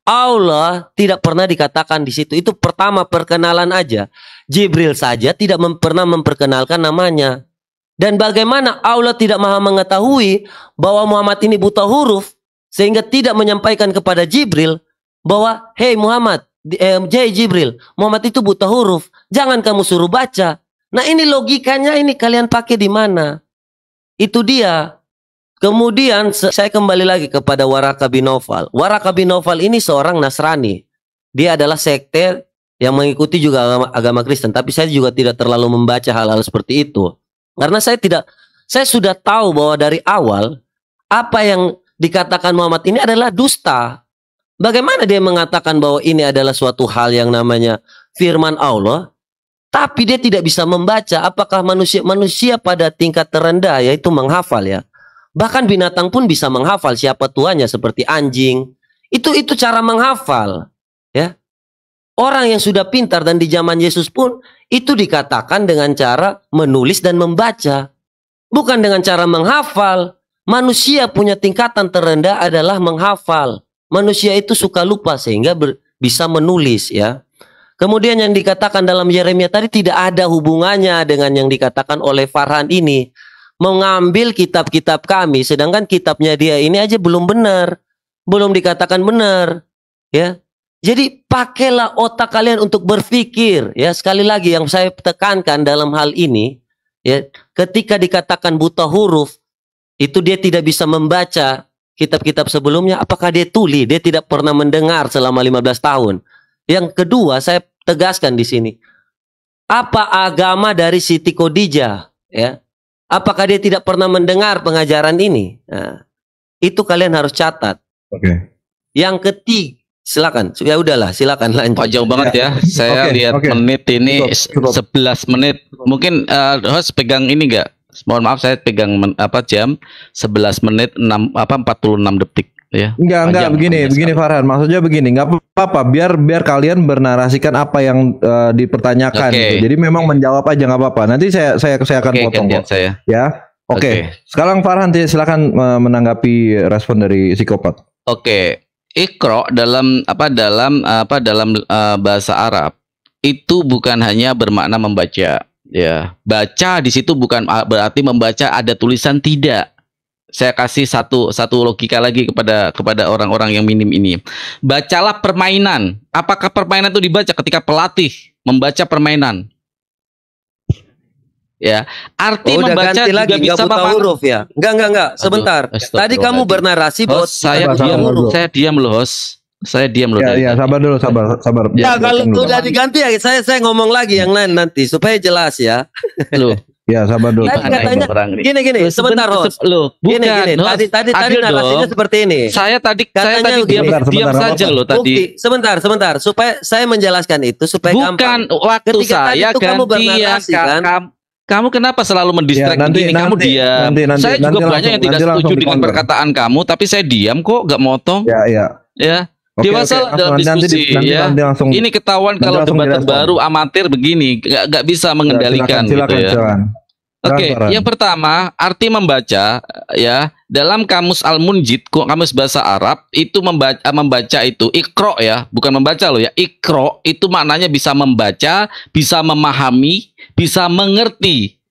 Allah tidak pernah dikatakan di situ. Itu pertama perkenalan aja. Jibril saja tidak mem pernah memperkenalkan namanya. Dan bagaimana Allah tidak maha mengetahui bahwa Muhammad ini buta huruf sehingga tidak menyampaikan kepada Jibril bahwa hey Muhammad, eh, Jai Jibril, Muhammad itu buta huruf, jangan kamu suruh baca. Nah ini logikanya ini kalian pakai di mana? Itu dia Kemudian saya kembali lagi kepada Waraka bin Nawfal. Waraka bin ini seorang Nasrani. Dia adalah sekte yang mengikuti juga agama, agama Kristen, tapi saya juga tidak terlalu membaca hal-hal seperti itu. Karena saya tidak saya sudah tahu bahwa dari awal apa yang dikatakan Muhammad ini adalah dusta. Bagaimana dia mengatakan bahwa ini adalah suatu hal yang namanya firman Allah, tapi dia tidak bisa membaca apakah manusia manusia pada tingkat terendah yaitu menghafal ya. Bahkan binatang pun bisa menghafal siapa tuanya seperti anjing. Itu itu cara menghafal, ya. Orang yang sudah pintar dan di zaman Yesus pun itu dikatakan dengan cara menulis dan membaca, bukan dengan cara menghafal. Manusia punya tingkatan terendah adalah menghafal. Manusia itu suka lupa sehingga ber, bisa menulis ya. Kemudian yang dikatakan dalam Yeremia tadi tidak ada hubungannya dengan yang dikatakan oleh Farhan ini mengambil kitab-kitab kami sedangkan kitabnya dia ini aja belum benar belum dikatakan benar ya jadi pakailah otak kalian untuk berpikir ya sekali lagi yang saya tekankan dalam hal ini ya ketika dikatakan buta huruf itu dia tidak bisa membaca kitab-kitab sebelumnya apakah dia tuli dia tidak pernah mendengar selama 15 tahun yang kedua saya tegaskan di sini apa agama dari Siti Khadijah ya Apakah dia tidak pernah mendengar pengajaran ini? Nah, itu kalian harus catat. Oke. Okay. Yang ketiga, silakan. Ya udahlah, silakan lanjut. Panjang banget ya. Saya okay, lihat okay. menit ini cukup, cukup. 11 menit. Mungkin uh, host pegang ini enggak? Mohon maaf saya pegang apa jam 11 menit 6 apa 46 detik ya. Enggak, enggak begini, begini Farhan. Maksudnya begini, enggak apa-apa biar biar kalian bernarasikan apa yang uh, dipertanyakan okay. gitu. Jadi memang okay. menjawab aja nggak apa-apa. Nanti saya saya saya akan okay, potong kok. Saya. Ya. Oke. Okay. okay. Sekarang Farhan silakan menanggapi respon dari psikopat. Oke. Okay. Ikro dalam apa dalam apa dalam uh, bahasa Arab itu bukan hanya bermakna membaca ya. Baca di situ bukan berarti membaca ada tulisan tidak saya kasih satu satu logika lagi kepada kepada orang-orang yang minim ini. Bacalah permainan. Apakah permainan itu dibaca ketika pelatih membaca permainan? Ya, arti oh, membaca ganti lagi, bisa buta bapak... huruf ya. Enggak enggak enggak, sebentar. Aduh, Tadi kamu bernarasi bos saya diam, saya diam loh, host. Saya diam loh. Ya, ya, sabar dulu, sabar, sabar. Ya, ya kalau udah diganti ya saya saya ngomong lagi yang lain nanti supaya jelas ya. Loh. Ya sabar dulu. Tadi katanya gini gini sebentar loh. Lo bukan gini, gini. Host. tadi tadi tadi narasinya dong. seperti ini. Saya tadi katanya saya tadi diam, sebentar, diam sebentar, saja loh tadi. Sebentar sebentar supaya saya menjelaskan itu supaya bukan gampang. waktu Ketika saya kamu ya, bernarasi, ya, kan? kamu kenapa selalu ya, mendistract ya, nanti, gini? Nanti, kamu diam. Nanti, nanti, saya juga banyak yang tidak setuju dengan perkataan kamu, tapi saya diam kok, gak motong. Ya, ya. Ya, di masalah oke, dalam nanti, diskusi nanti, ya. Nanti langsung, ini ketahuan kalau debat baru amatir begini, nggak nggak bisa mengendalikan silakan, ya, silakan, gitu ya. Silakan. Oke, okay, yang pertama arti membaca ya dalam kamus al munjid kamus bahasa Arab itu membaca membaca itu ikro ya bukan membaca loh ya ikro itu maknanya bisa membaca, bisa memahami, bisa mengerti,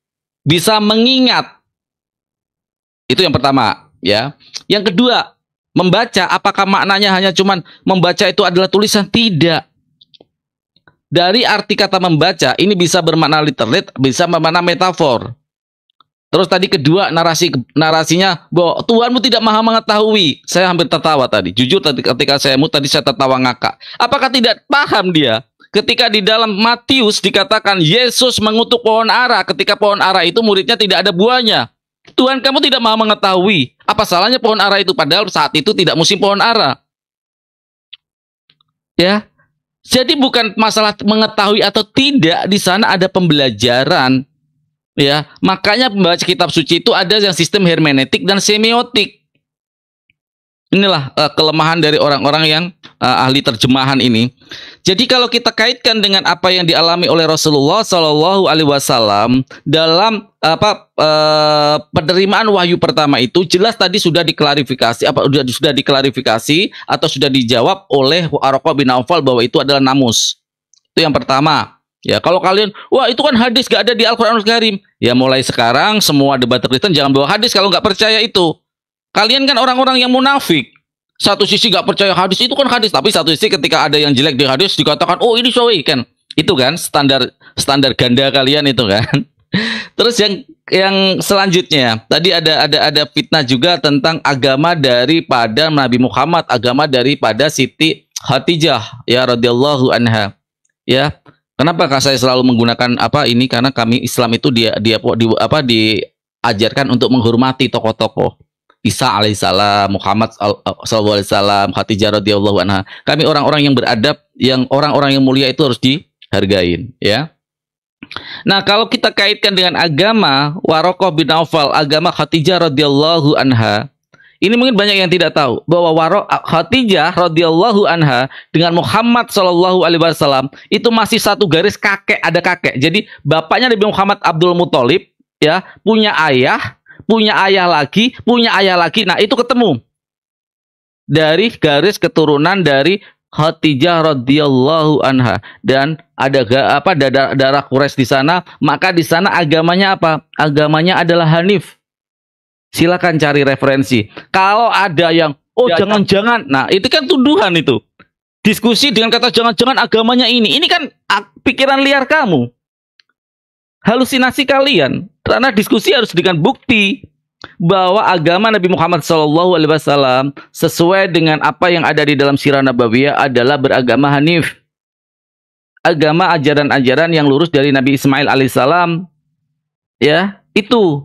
bisa mengingat. Itu yang pertama ya. Yang kedua Membaca, apakah maknanya hanya cuman membaca itu adalah tulisan? Tidak. Dari arti kata membaca, ini bisa bermakna literate, bisa bermakna metafor. Terus tadi kedua narasi narasinya bahwa Tuhanmu tidak maha mengetahui. Saya hampir tertawa tadi. Jujur tadi ketika saya mu tadi saya tertawa ngakak. Apakah tidak paham dia? Ketika di dalam Matius dikatakan Yesus mengutuk pohon ara, ketika pohon ara itu muridnya tidak ada buahnya. Tuhan kamu tidak mau mengetahui apa salahnya pohon ara itu padahal saat itu tidak musim pohon ara. Ya. Jadi bukan masalah mengetahui atau tidak di sana ada pembelajaran. Ya, makanya membaca kitab suci itu ada yang sistem hermeneutik dan semiotik. Inilah uh, kelemahan dari orang-orang yang uh, ahli terjemahan ini. Jadi kalau kita kaitkan dengan apa yang dialami oleh Rasulullah Shallallahu Alaihi Wasallam dalam apa uh, penerimaan wahyu pertama itu jelas tadi sudah diklarifikasi apa sudah sudah diklarifikasi atau sudah dijawab oleh Aroko bin Aufal bahwa itu adalah namus. Itu yang pertama. Ya, kalau kalian, wah itu kan hadis gak ada di al quran Al Karim. Ya mulai sekarang semua debat Kristen jangan bawa hadis kalau nggak percaya itu. Kalian kan orang-orang yang munafik satu sisi nggak percaya hadis itu kan hadis, tapi satu sisi ketika ada yang jelek di hadis dikatakan oh ini sawi kan. Itu kan standar standar ganda kalian itu kan. Terus yang yang selanjutnya tadi ada ada ada fitnah juga tentang agama daripada Nabi Muhammad, agama daripada Siti Hatijah ya radhiyallahu anha. Ya. Kenapa kak saya selalu menggunakan apa ini karena kami Islam itu dia dia di apa diajarkan untuk menghormati tokoh-tokoh. Isa alaihissalam, Muhammad sallallahu alaihi wasallam, Khadijah radhiyallahu anha. Kami orang-orang yang beradab, yang orang-orang yang mulia itu harus dihargain, ya. Nah, kalau kita kaitkan dengan agama Warokoh bin Aufal, agama Khadijah radhiyallahu anha, ini mungkin banyak yang tidak tahu bahwa Warok Khadijah radhiyallahu anha dengan Muhammad sallallahu alaihi wasallam itu masih satu garis kakek ada kakek. Jadi bapaknya Nabi Muhammad Abdul Muthalib ya punya ayah punya ayah lagi, punya ayah lagi. Nah, itu ketemu. Dari garis keturunan dari Khadijah radhiyallahu anha dan ada apa darah, darah Quraisy di sana maka di sana agamanya apa agamanya adalah Hanif silakan cari referensi kalau ada yang oh ya, ya. jangan-jangan nah itu kan tuduhan itu diskusi dengan kata jangan-jangan agamanya ini ini kan ah, pikiran liar kamu halusinasi kalian karena diskusi harus dengan bukti bahwa agama Nabi Muhammad Alaihi Wasallam sesuai dengan apa yang ada di dalam sirah Nabawiyah adalah beragama Hanif. Agama ajaran-ajaran yang lurus dari Nabi Ismail alaihissalam. Ya, itu.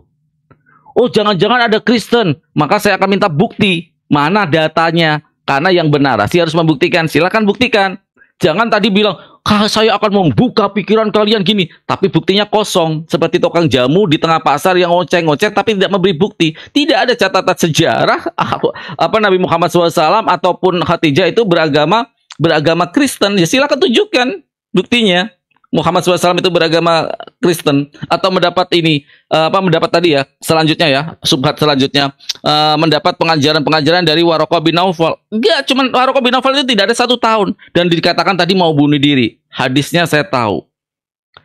Oh, jangan-jangan ada Kristen. Maka saya akan minta bukti. Mana datanya? Karena yang benar. sih harus membuktikan. Silakan buktikan. Jangan tadi bilang, Kah, saya akan membuka pikiran kalian gini. Tapi buktinya kosong. Seperti tukang jamu di tengah pasar yang ngoceh-ngoceh tapi tidak memberi bukti. Tidak ada catatan sejarah apa, apa Nabi Muhammad SAW ataupun Khadijah itu beragama beragama Kristen. Ya silakan tunjukkan buktinya. Muhammad SAW itu beragama Kristen atau mendapat ini eh, apa mendapat tadi ya selanjutnya ya subhat selanjutnya uh, mendapat pengajaran-pengajaran dari Waroko bin Naufal enggak cuman Waroko bin Naufal itu tidak ada satu tahun dan dikatakan tadi mau bunuh diri hadisnya saya tahu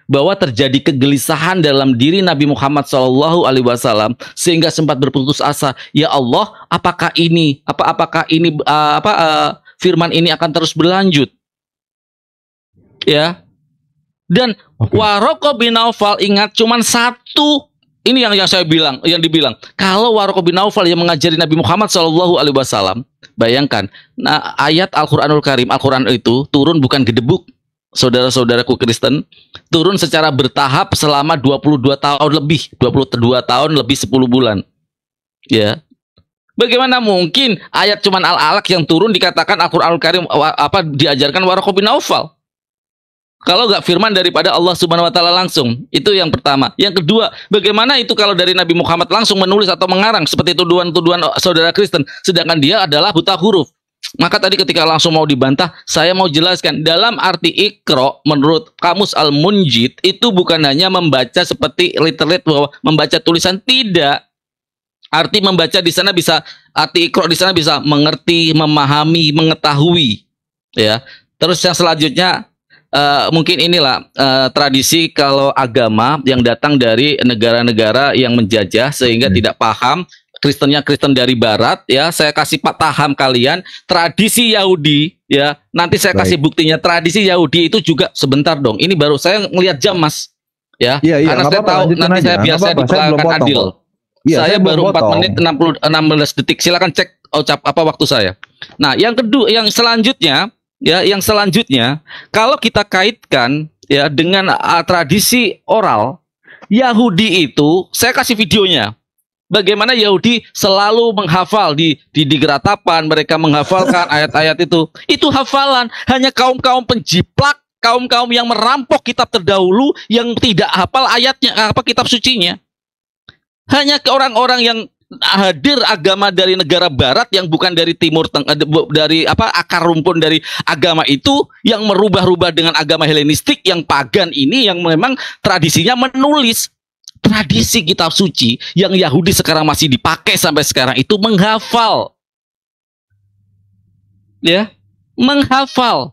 bahwa terjadi kegelisahan dalam diri Nabi Muhammad Shallallahu Alaihi Wasallam sehingga sempat berputus asa ya Allah apakah ini apa apakah ini uh, apa uh, firman ini akan terus berlanjut ya dan okay. Waroko bin Naufal ingat cuman satu ini yang yang saya bilang, yang dibilang. Kalau Waroko bin Naufal yang mengajari Nabi Muhammad Shallallahu Alaihi Wasallam, bayangkan, nah, ayat Al Quranul Karim, Al Quran itu turun bukan gedebuk, saudara-saudaraku Kristen, turun secara bertahap selama 22 tahun lebih, 22 tahun lebih 10 bulan. Ya. Bagaimana mungkin ayat cuman Al-Alaq yang turun dikatakan Al-Qur'anul Karim apa diajarkan Waroko bin Naufal? kalau nggak firman daripada Allah Subhanahu wa taala langsung. Itu yang pertama. Yang kedua, bagaimana itu kalau dari Nabi Muhammad langsung menulis atau mengarang seperti tuduhan-tuduhan saudara Kristen sedangkan dia adalah buta huruf. Maka tadi ketika langsung mau dibantah, saya mau jelaskan dalam arti ikro menurut kamus Al-Munjid itu bukan hanya membaca seperti literate bahwa membaca tulisan tidak arti membaca di sana bisa arti ikro di sana bisa mengerti, memahami, mengetahui ya. Terus yang selanjutnya uh, mungkin inilah uh, tradisi kalau agama yang datang dari negara-negara yang menjajah sehingga hmm. tidak paham Kristennya Kristen dari Barat ya saya kasih pak paham kalian tradisi Yahudi ya nanti saya Baik. kasih buktinya tradisi Yahudi itu juga sebentar dong ini baru saya melihat jam mas ya iya, iya, karena saya apa, tahu nanti aja. saya biasa diperlakukan adil Ya, saya, saya baru empat menit enam 16 detik silakan cek ucap oh, apa waktu saya nah yang kedua yang selanjutnya ya yang selanjutnya kalau kita kaitkan ya dengan uh, tradisi oral Yahudi itu saya kasih videonya bagaimana Yahudi selalu menghafal di di, di geratapan mereka menghafalkan ayat-ayat itu itu hafalan hanya kaum kaum penjiplak kaum kaum yang merampok kitab terdahulu yang tidak hafal ayatnya apa kitab sucinya hanya ke orang-orang yang hadir agama dari negara barat yang bukan dari timur eh, dari apa akar rumpun dari agama itu yang merubah-rubah dengan agama Helenistik yang pagan ini yang memang tradisinya menulis tradisi kitab suci yang Yahudi sekarang masih dipakai sampai sekarang itu menghafal ya menghafal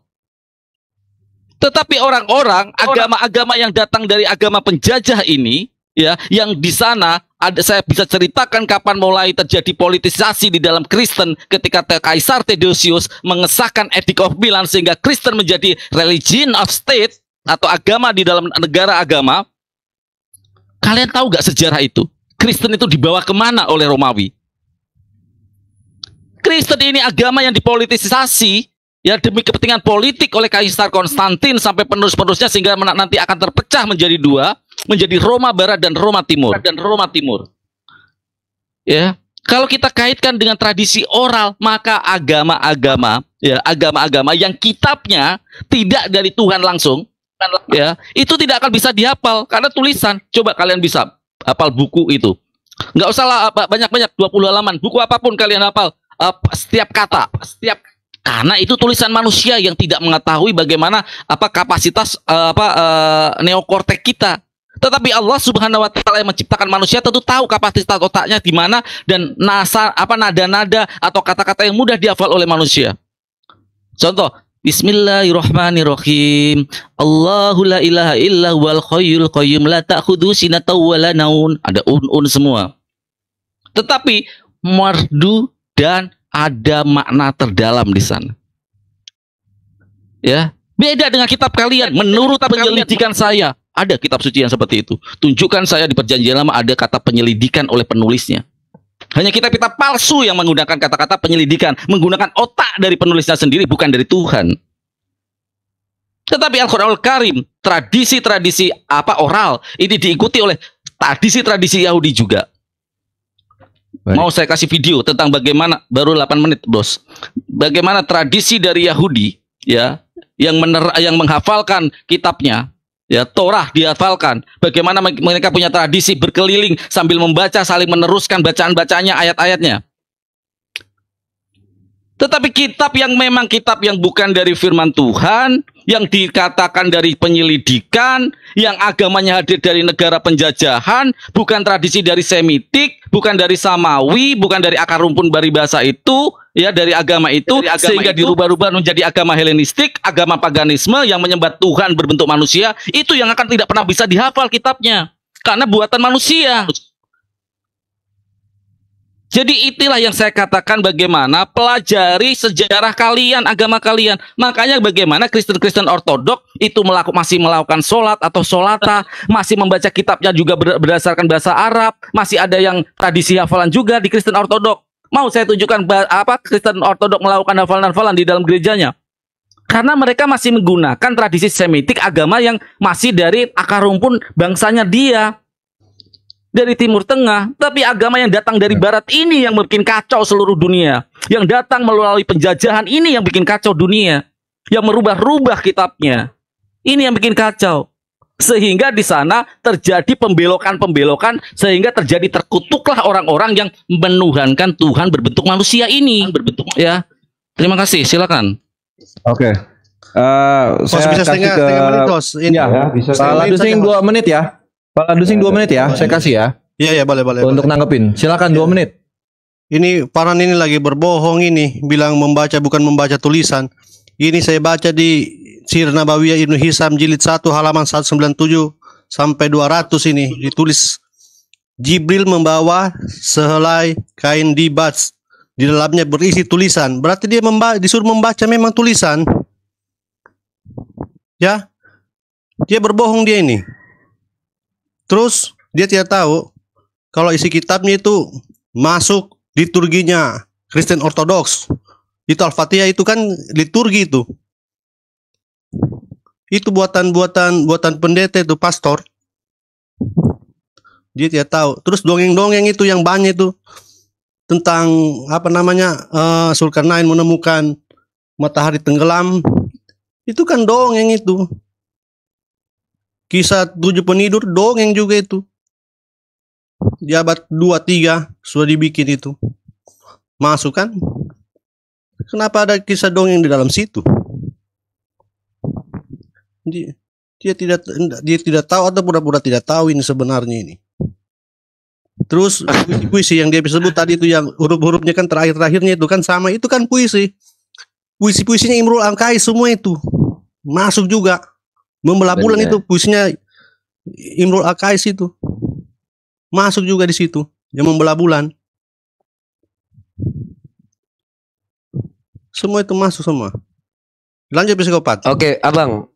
tetapi orang-orang agama-agama yang datang dari agama penjajah ini ya yang di sana ada saya bisa ceritakan kapan mulai terjadi politisasi di dalam Kristen ketika Kaisar Theodosius mengesahkan Edict of Milan sehingga Kristen menjadi religion of state atau agama di dalam negara agama. Kalian tahu nggak sejarah itu? Kristen itu dibawa kemana oleh Romawi? Kristen ini agama yang dipolitisasi ya demi kepentingan politik oleh Kaisar Konstantin sampai penerus-penerusnya sehingga nanti akan terpecah menjadi dua, menjadi Roma Barat dan Roma Timur dan Roma Timur. Ya, kalau kita kaitkan dengan tradisi oral, maka agama-agama ya agama-agama yang kitabnya tidak dari Tuhan langsung ya itu tidak akan bisa dihafal karena tulisan coba kalian bisa hafal buku itu nggak usah banyak-banyak 20 halaman buku apapun kalian hafal setiap kata setiap karena itu tulisan manusia yang tidak mengetahui bagaimana apa kapasitas uh, apa uh, eh, neokortek kita. Tetapi Allah Subhanahu wa taala yang menciptakan manusia tentu tahu kapasitas otaknya di mana dan nasa apa nada-nada atau kata-kata yang mudah dihafal oleh manusia. Contoh, Bismillahirrahmanirrahim. Allahu la ilaha illa huwal khayyul qayyum la ta'khudhu sinatan wa naun. Ada un-un semua. Tetapi mardu dan ada makna terdalam di sana. Ya, beda dengan kitab kalian. Menurut penyelidikan saya, ada kitab suci yang seperti itu. Tunjukkan saya di perjanjian lama ada kata penyelidikan oleh penulisnya. Hanya kita kitab palsu yang menggunakan kata-kata penyelidikan, menggunakan otak dari penulisnya sendiri bukan dari Tuhan. Tetapi al quran al Karim, tradisi-tradisi apa oral ini diikuti oleh tradisi-tradisi Yahudi juga. Baik. Mau saya kasih video tentang bagaimana baru 8 menit, Bos. Bagaimana tradisi dari Yahudi ya yang mener yang menghafalkan kitabnya ya Torah dihafalkan bagaimana mereka punya tradisi berkeliling sambil membaca saling meneruskan bacaan bacanya ayat-ayatnya tetapi kitab yang memang kitab yang bukan dari firman Tuhan yang dikatakan dari penyelidikan, yang agamanya hadir dari negara penjajahan, bukan tradisi dari Semitik, bukan dari Samawi, bukan dari akar rumpun dari bahasa itu, ya dari agama itu, dari agama sehingga dirubah-rubah menjadi agama Helenistik, agama paganisme yang menyembah Tuhan berbentuk manusia, itu yang akan tidak pernah bisa dihafal kitabnya, karena buatan manusia. Jadi itulah yang saya katakan bagaimana pelajari sejarah kalian, agama kalian. Makanya bagaimana Kristen-Kristen Ortodok itu melaku, masih melakukan sholat atau sholata, masih membaca kitabnya juga berdasarkan bahasa Arab, masih ada yang tradisi hafalan juga di Kristen Ortodok. Mau saya tunjukkan apa Kristen Ortodok melakukan hafalan-hafalan di dalam gerejanya. Karena mereka masih menggunakan tradisi Semitik agama yang masih dari akar rumpun bangsanya dia dari Timur Tengah, tapi agama yang datang dari ya. Barat ini yang mungkin kacau seluruh dunia. Yang datang melalui penjajahan ini yang bikin kacau dunia. Yang merubah-rubah kitabnya. Ini yang bikin kacau. Sehingga di sana terjadi pembelokan-pembelokan sehingga terjadi terkutuklah orang-orang yang menuhankan Tuhan berbentuk manusia ini. Berbentuk ya. Terima kasih, silakan. Oke. Okay. Uh, eh, saya bisa setengah, ke... setengah menit, Ini. Ya, ya, bisa. Pak menit ya. Pak Landusing iya, dua menit ya, saya kasih ya. Iya iya boleh boleh. Untuk boleh. nanggepin, silakan dua iya. menit. Ini Paran ini lagi berbohong ini, bilang membaca bukan membaca tulisan. Ini saya baca di Sir Nabawiyah Ibnu Hisam jilid 1 halaman 197 sampai 200 ini ditulis Jibril membawa sehelai kain dibat di dalamnya berisi tulisan. Berarti dia memba disuruh membaca memang tulisan. Ya. Dia berbohong dia ini. Terus dia tidak tahu kalau isi kitabnya itu masuk di liturginya Kristen Ortodoks. Itu Al-Fatihah itu kan liturgi itu. Itu buatan-buatan buatan pendeta itu pastor. Dia tidak tahu. Terus dongeng-dongeng itu yang banyak itu tentang apa namanya uh, Sulkarnain menemukan matahari tenggelam itu kan dongeng itu Kisah tujuh penidur dongeng juga itu. Di abad tiga sudah dibikin itu. Masuk kan? Kenapa ada kisah dongeng di dalam situ? Dia, dia tidak dia tidak tahu atau pura-pura tidak tahu ini sebenarnya ini. Terus puisi-puisi yang dia sebut tadi itu yang huruf-hurufnya kan terakhir-terakhirnya itu kan sama itu kan puisi. Puisi-puisinya Imrul Angkai semua itu. Masuk juga membelah ya. itu busnya Imrul Akais itu. Masuk juga di situ yang bulan Semua itu masuk semua. Lanjut psikopat. Oke, Abang.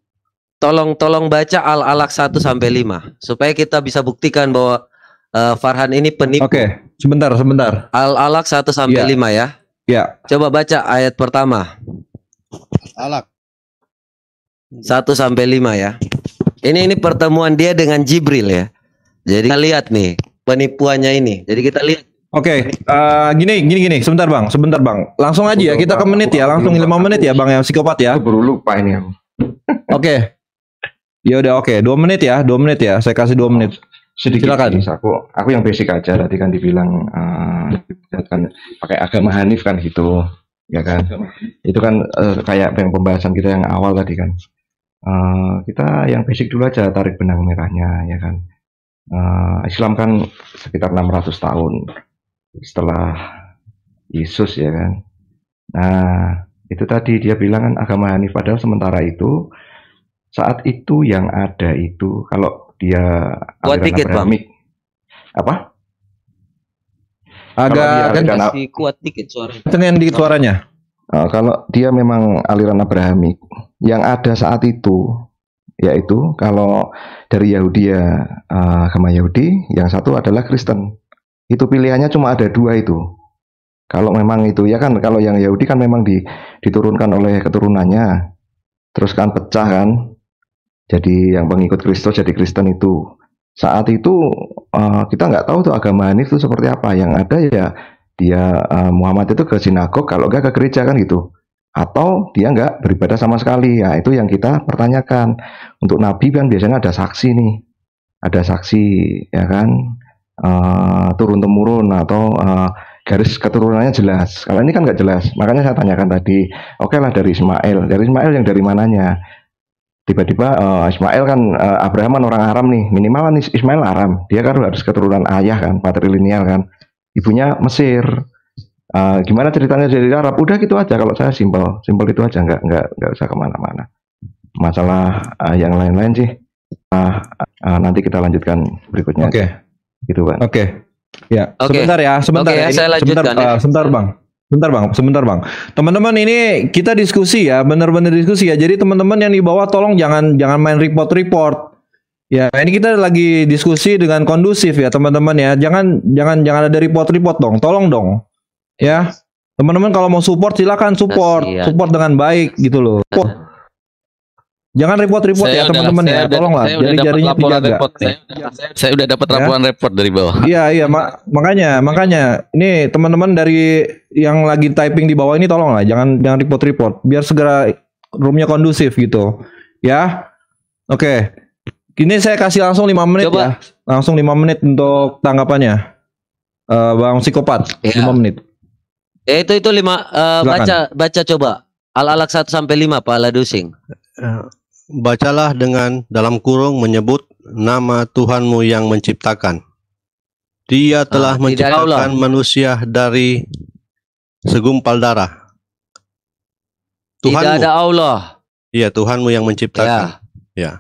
Tolong tolong baca al alak 1 sampai 5 supaya kita bisa buktikan bahwa uh, Farhan ini penipu. Oke, sebentar, sebentar. al alak 1 sampai iya. ya. 5 ya. Ya. Coba baca ayat pertama. Al-Alaq 1 sampai 5 ya. Ini ini pertemuan dia dengan Jibril ya. Jadi kita lihat nih penipuannya ini. Jadi kita lihat Oke, okay, uh, eh, gini gini gini, sebentar bang, sebentar bang, langsung aja ya kita ke menit ya, langsung lima menit ya bang Yang psikopat ya. Baru lupa ini. Oke, okay. ya udah oke, okay. dua menit ya, dua menit ya, saya kasih dua menit sedikit Silakan. aku aku yang basic aja tadi kan dibilang uh, kan pakai agama hanif kan gitu ya kan itu kan uh, kayak pembahasan kita yang awal tadi kan uh, kita yang basic dulu aja tarik benang merahnya ya kan uh, Islam kan sekitar 600 tahun setelah Yesus ya kan nah itu tadi dia bilang kan agama Hanif padahal sementara itu saat itu yang ada itu kalau dia buat tiket Abrahamik, apa agak kan kuat dikit suaranya. Tenin dikit suaranya. Nah, kalau dia memang aliran Abrahamik, yang ada saat itu yaitu kalau dari Yahudi ya eh, agama Yahudi, yang satu adalah Kristen. Itu pilihannya cuma ada dua itu. Kalau memang itu ya kan kalau yang Yahudi kan memang di, diturunkan oleh keturunannya. Terus kan pecah kan. Jadi yang pengikut Kristus jadi Kristen itu. Saat itu eh, kita nggak tahu tuh agama ini itu seperti apa. Yang ada ya dia uh, Muhammad itu ke sinagog kalau enggak ke gereja kan gitu atau dia enggak beribadah sama sekali ya itu yang kita pertanyakan untuk nabi kan biasanya ada saksi nih ada saksi ya kan uh, eh, turun temurun atau uh, garis keturunannya jelas kalau ini kan nggak jelas makanya saya tanyakan tadi oke okay lah dari Ismail dari Ismail yang dari mananya tiba-tiba uh, Ismail kan uh, Abraham orang Aram nih minimal kan Ismail Aram dia kan harus keturunan ayah kan patrilineal kan ibunya Mesir. Uh, gimana ceritanya dari Arab? Udah gitu aja kalau saya simpel, simpel itu aja nggak nggak nggak usah kemana-mana. Masalah uh, yang lain-lain sih uh, uh, nanti kita lanjutkan berikutnya. Oke, okay. gitu kan? Oke, okay. ya okay. sebentar ya, sebentar okay, ya, saya lanjutkan sebentar, Uh, sebentar bang. Bentar bang, sebentar bang. Teman-teman ini kita diskusi ya, benar-benar diskusi ya. Jadi teman-teman yang di bawah tolong jangan jangan main report-report. Ya, ini kita lagi diskusi dengan kondusif ya, teman-teman ya. Jangan jangan jangan ada report-report dong. Tolong dong. Ya. Teman-teman kalau mau support silakan support, Kasian. support dengan baik gitu loh. Support. Ah. Jangan report-report ya teman-teman ya. Tolonglah jari-jarinya dijaga. Report, saya, ya. saya, saya udah dapat ya. laporan ya? report dari bawah. Iya, iya, mak makanya makanya ini teman-teman dari yang lagi typing di bawah ini tolonglah jangan jangan report-report biar segera roomnya kondusif gitu. Ya. Oke. Okay. Gini saya kasih langsung 5 menit Coba. ya. Langsung 5 menit untuk tanggapannya. Uh, Bang psikopat ya. 5 menit. Ya, itu itu 5 uh, eh, baca baca coba. Al-Alaq 1 sampai 5 Pak Ladusing. Eh, bacalah dengan dalam kurung menyebut nama Tuhanmu yang menciptakan. Dia telah uh, menciptakan manusia dari segumpal darah. Tuhanmu. Tidak ada Allah. Iya, Tuhanmu yang menciptakan. Ya. ya.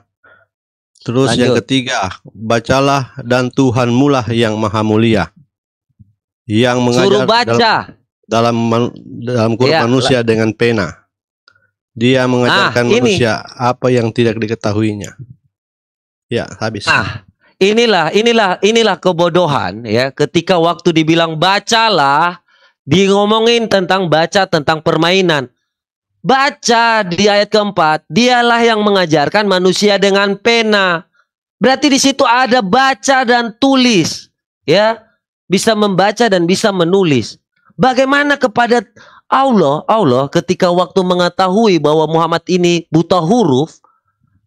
Terus Lanjut. yang ketiga, bacalah dan mulah yang maha mulia. Yang mengajar Suruh baca. dalam dalam, dalam Quran ya, manusia lah. dengan pena. Dia mengajarkan nah, manusia apa yang tidak diketahuinya. Ya, habis. Nah, inilah inilah inilah kebodohan ya ketika waktu dibilang bacalah di ngomongin tentang baca tentang permainan Baca di ayat keempat, dialah yang mengajarkan manusia dengan pena. Berarti di situ ada baca dan tulis, ya. Bisa membaca dan bisa menulis. Bagaimana kepada Allah, Allah ketika waktu mengetahui bahwa Muhammad ini buta huruf,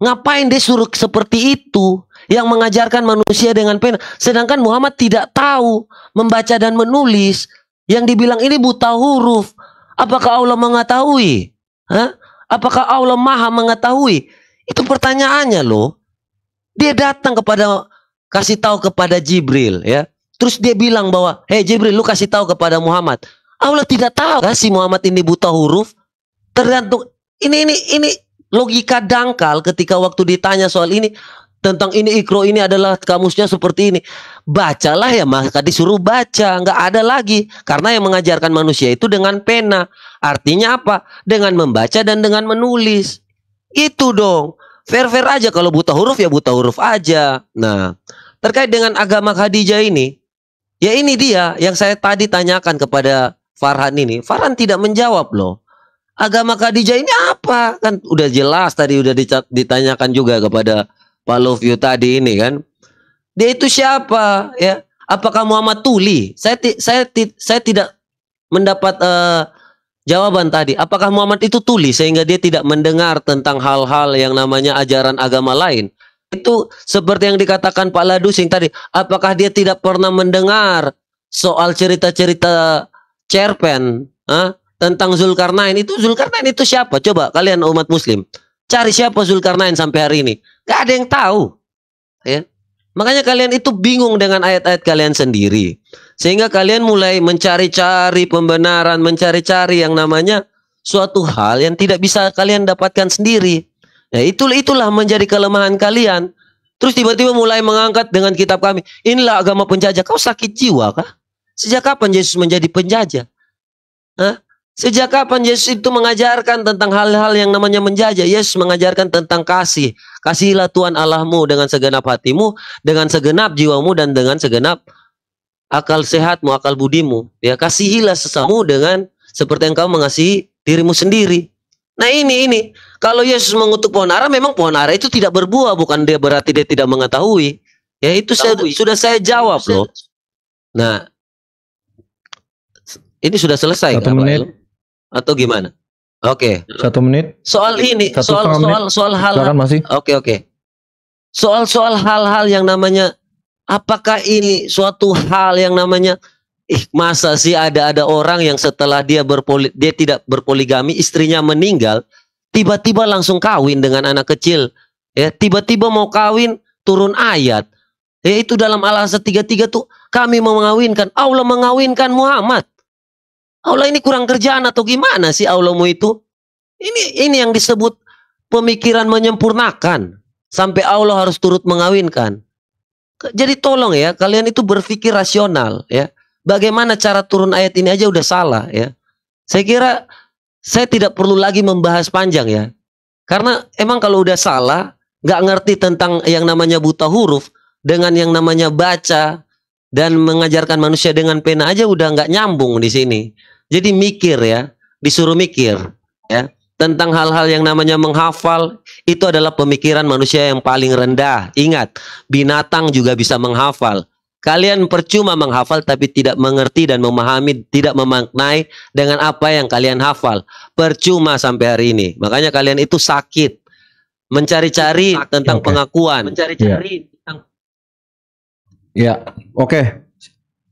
ngapain dia suruh seperti itu? Yang mengajarkan manusia dengan pena, sedangkan Muhammad tidak tahu membaca dan menulis. Yang dibilang ini buta huruf, apakah Allah mengetahui? Hah? Apakah Allah maha mengetahui? Itu pertanyaannya loh. Dia datang kepada kasih tahu kepada Jibril ya. Terus dia bilang bahwa, "Hei Jibril, lu kasih tahu kepada Muhammad." Allah tidak tahu kan si Muhammad ini buta huruf. Tergantung ini ini ini logika dangkal ketika waktu ditanya soal ini tentang ini ikro ini adalah kamusnya seperti ini. Bacalah ya maka disuruh baca, nggak ada lagi. Karena yang mengajarkan manusia itu dengan pena. Artinya apa? Dengan membaca dan dengan menulis. Itu dong. Fair-fair aja kalau buta huruf ya buta huruf aja. Nah, terkait dengan agama Khadijah ini, ya ini dia yang saya tadi tanyakan kepada Farhan ini. Farhan tidak menjawab loh agama Khadijah ini apa? Kan udah jelas tadi udah ditanyakan juga kepada Pak View tadi ini kan. Dia itu siapa ya? Apakah Muhammad Tuli? Saya ti, saya ti, saya tidak mendapat uh, jawaban tadi. Apakah Muhammad itu tuli sehingga dia tidak mendengar tentang hal-hal yang namanya ajaran agama lain? Itu seperti yang dikatakan Pak Ladusing tadi. Apakah dia tidak pernah mendengar soal cerita-cerita cerpen ha? Ah, tentang Zulkarnain? Itu Zulkarnain itu siapa? Coba kalian umat muslim. Cari siapa Zulkarnain sampai hari ini? Gak ada yang tahu. Ya. Makanya kalian itu bingung dengan ayat-ayat kalian sendiri. Sehingga kalian mulai mencari-cari pembenaran, mencari-cari yang namanya suatu hal yang tidak bisa kalian dapatkan sendiri. Ya, itulah itulah menjadi kelemahan kalian. Terus tiba-tiba mulai mengangkat dengan kitab kami. Inilah agama penjajah. Kau sakit jiwa kah? Sejak kapan Yesus menjadi penjajah? Hah? Sejak kapan Yesus itu mengajarkan tentang hal-hal yang namanya menjajah? Yesus mengajarkan tentang kasih. Kasihilah Tuhan Allahmu dengan segenap hatimu, dengan segenap jiwamu, dan dengan segenap akal sehatmu, akal budimu. Ya, kasihilah sesamu dengan seperti yang engkau mengasihi dirimu sendiri. Nah ini, ini. Kalau Yesus mengutuk pohon ara, memang pohon ara itu tidak berbuah. Bukan dia berarti dia tidak mengetahui. Ya itu saya, sudah saya jawab loh. Nah, ini sudah selesai. Satu menit. Apa, atau gimana? Oke. Okay. Satu menit. Soal ini, Satu soal soal menit. soal hal. Oke masih. Oke okay, oke. Okay. Soal-soal hal-hal yang namanya apakah ini suatu hal yang namanya ih masa sih ada ada orang yang setelah dia berpoli dia tidak berpoligami istrinya meninggal tiba-tiba langsung kawin dengan anak kecil ya tiba-tiba mau kawin turun ayat ya itu dalam alasan tiga-tiga tuh kami mau mengawinkan Allah mengawinkan Muhammad Allah ini kurang kerjaan atau gimana sih Allahmu itu? Ini ini yang disebut pemikiran menyempurnakan sampai Allah harus turut mengawinkan. Jadi tolong ya, kalian itu berpikir rasional ya. Bagaimana cara turun ayat ini aja udah salah ya. Saya kira saya tidak perlu lagi membahas panjang ya. Karena emang kalau udah salah, nggak ngerti tentang yang namanya buta huruf dengan yang namanya baca, dan mengajarkan manusia dengan pena aja udah nggak nyambung di sini. Jadi mikir ya, disuruh mikir ya tentang hal-hal yang namanya menghafal itu adalah pemikiran manusia yang paling rendah. Ingat, binatang juga bisa menghafal. Kalian percuma menghafal tapi tidak mengerti dan memahami, tidak memaknai dengan apa yang kalian hafal. Percuma sampai hari ini. Makanya kalian itu sakit mencari-cari tentang okay. pengakuan, mencari-cari yeah Ya, oke. Okay.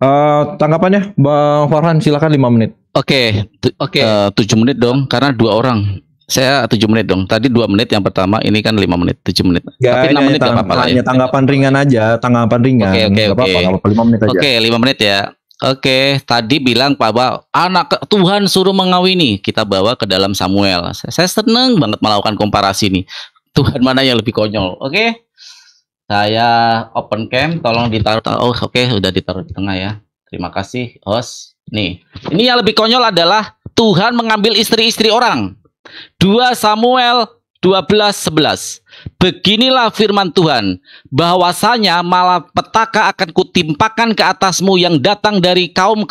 Uh, eh, tanggapannya, Bang Farhan, silakan lima menit. Oke, okay. oke. Okay. Uh, 7 menit dong, karena dua orang. Saya tujuh menit dong. Tadi dua menit yang pertama, ini kan lima menit, tujuh menit. Ya, Tapi 6 ya, menit enggak ya, apa-apa tanggapan ya. Tanggapan ringan aja, tanggapan ringan. Oke, oke, oke. Lima menit aja. Oke, okay, 5 menit ya. Oke, okay, tadi bilang Pak Bal, anak Tuhan suruh mengawini, kita bawa ke dalam Samuel. Saya, saya seneng banget melakukan komparasi nih. Tuhan mana yang lebih konyol, oke? Okay? Saya open cam, tolong ditaruh. Oh, oke, okay, udah ditaruh di tengah ya. Terima kasih, host. Nih, ini yang lebih konyol adalah Tuhan mengambil istri-istri orang. 2 Samuel 12:11. Beginilah firman Tuhan, bahwasanya malapetaka akan kutimpakan ke atasmu yang datang dari kaum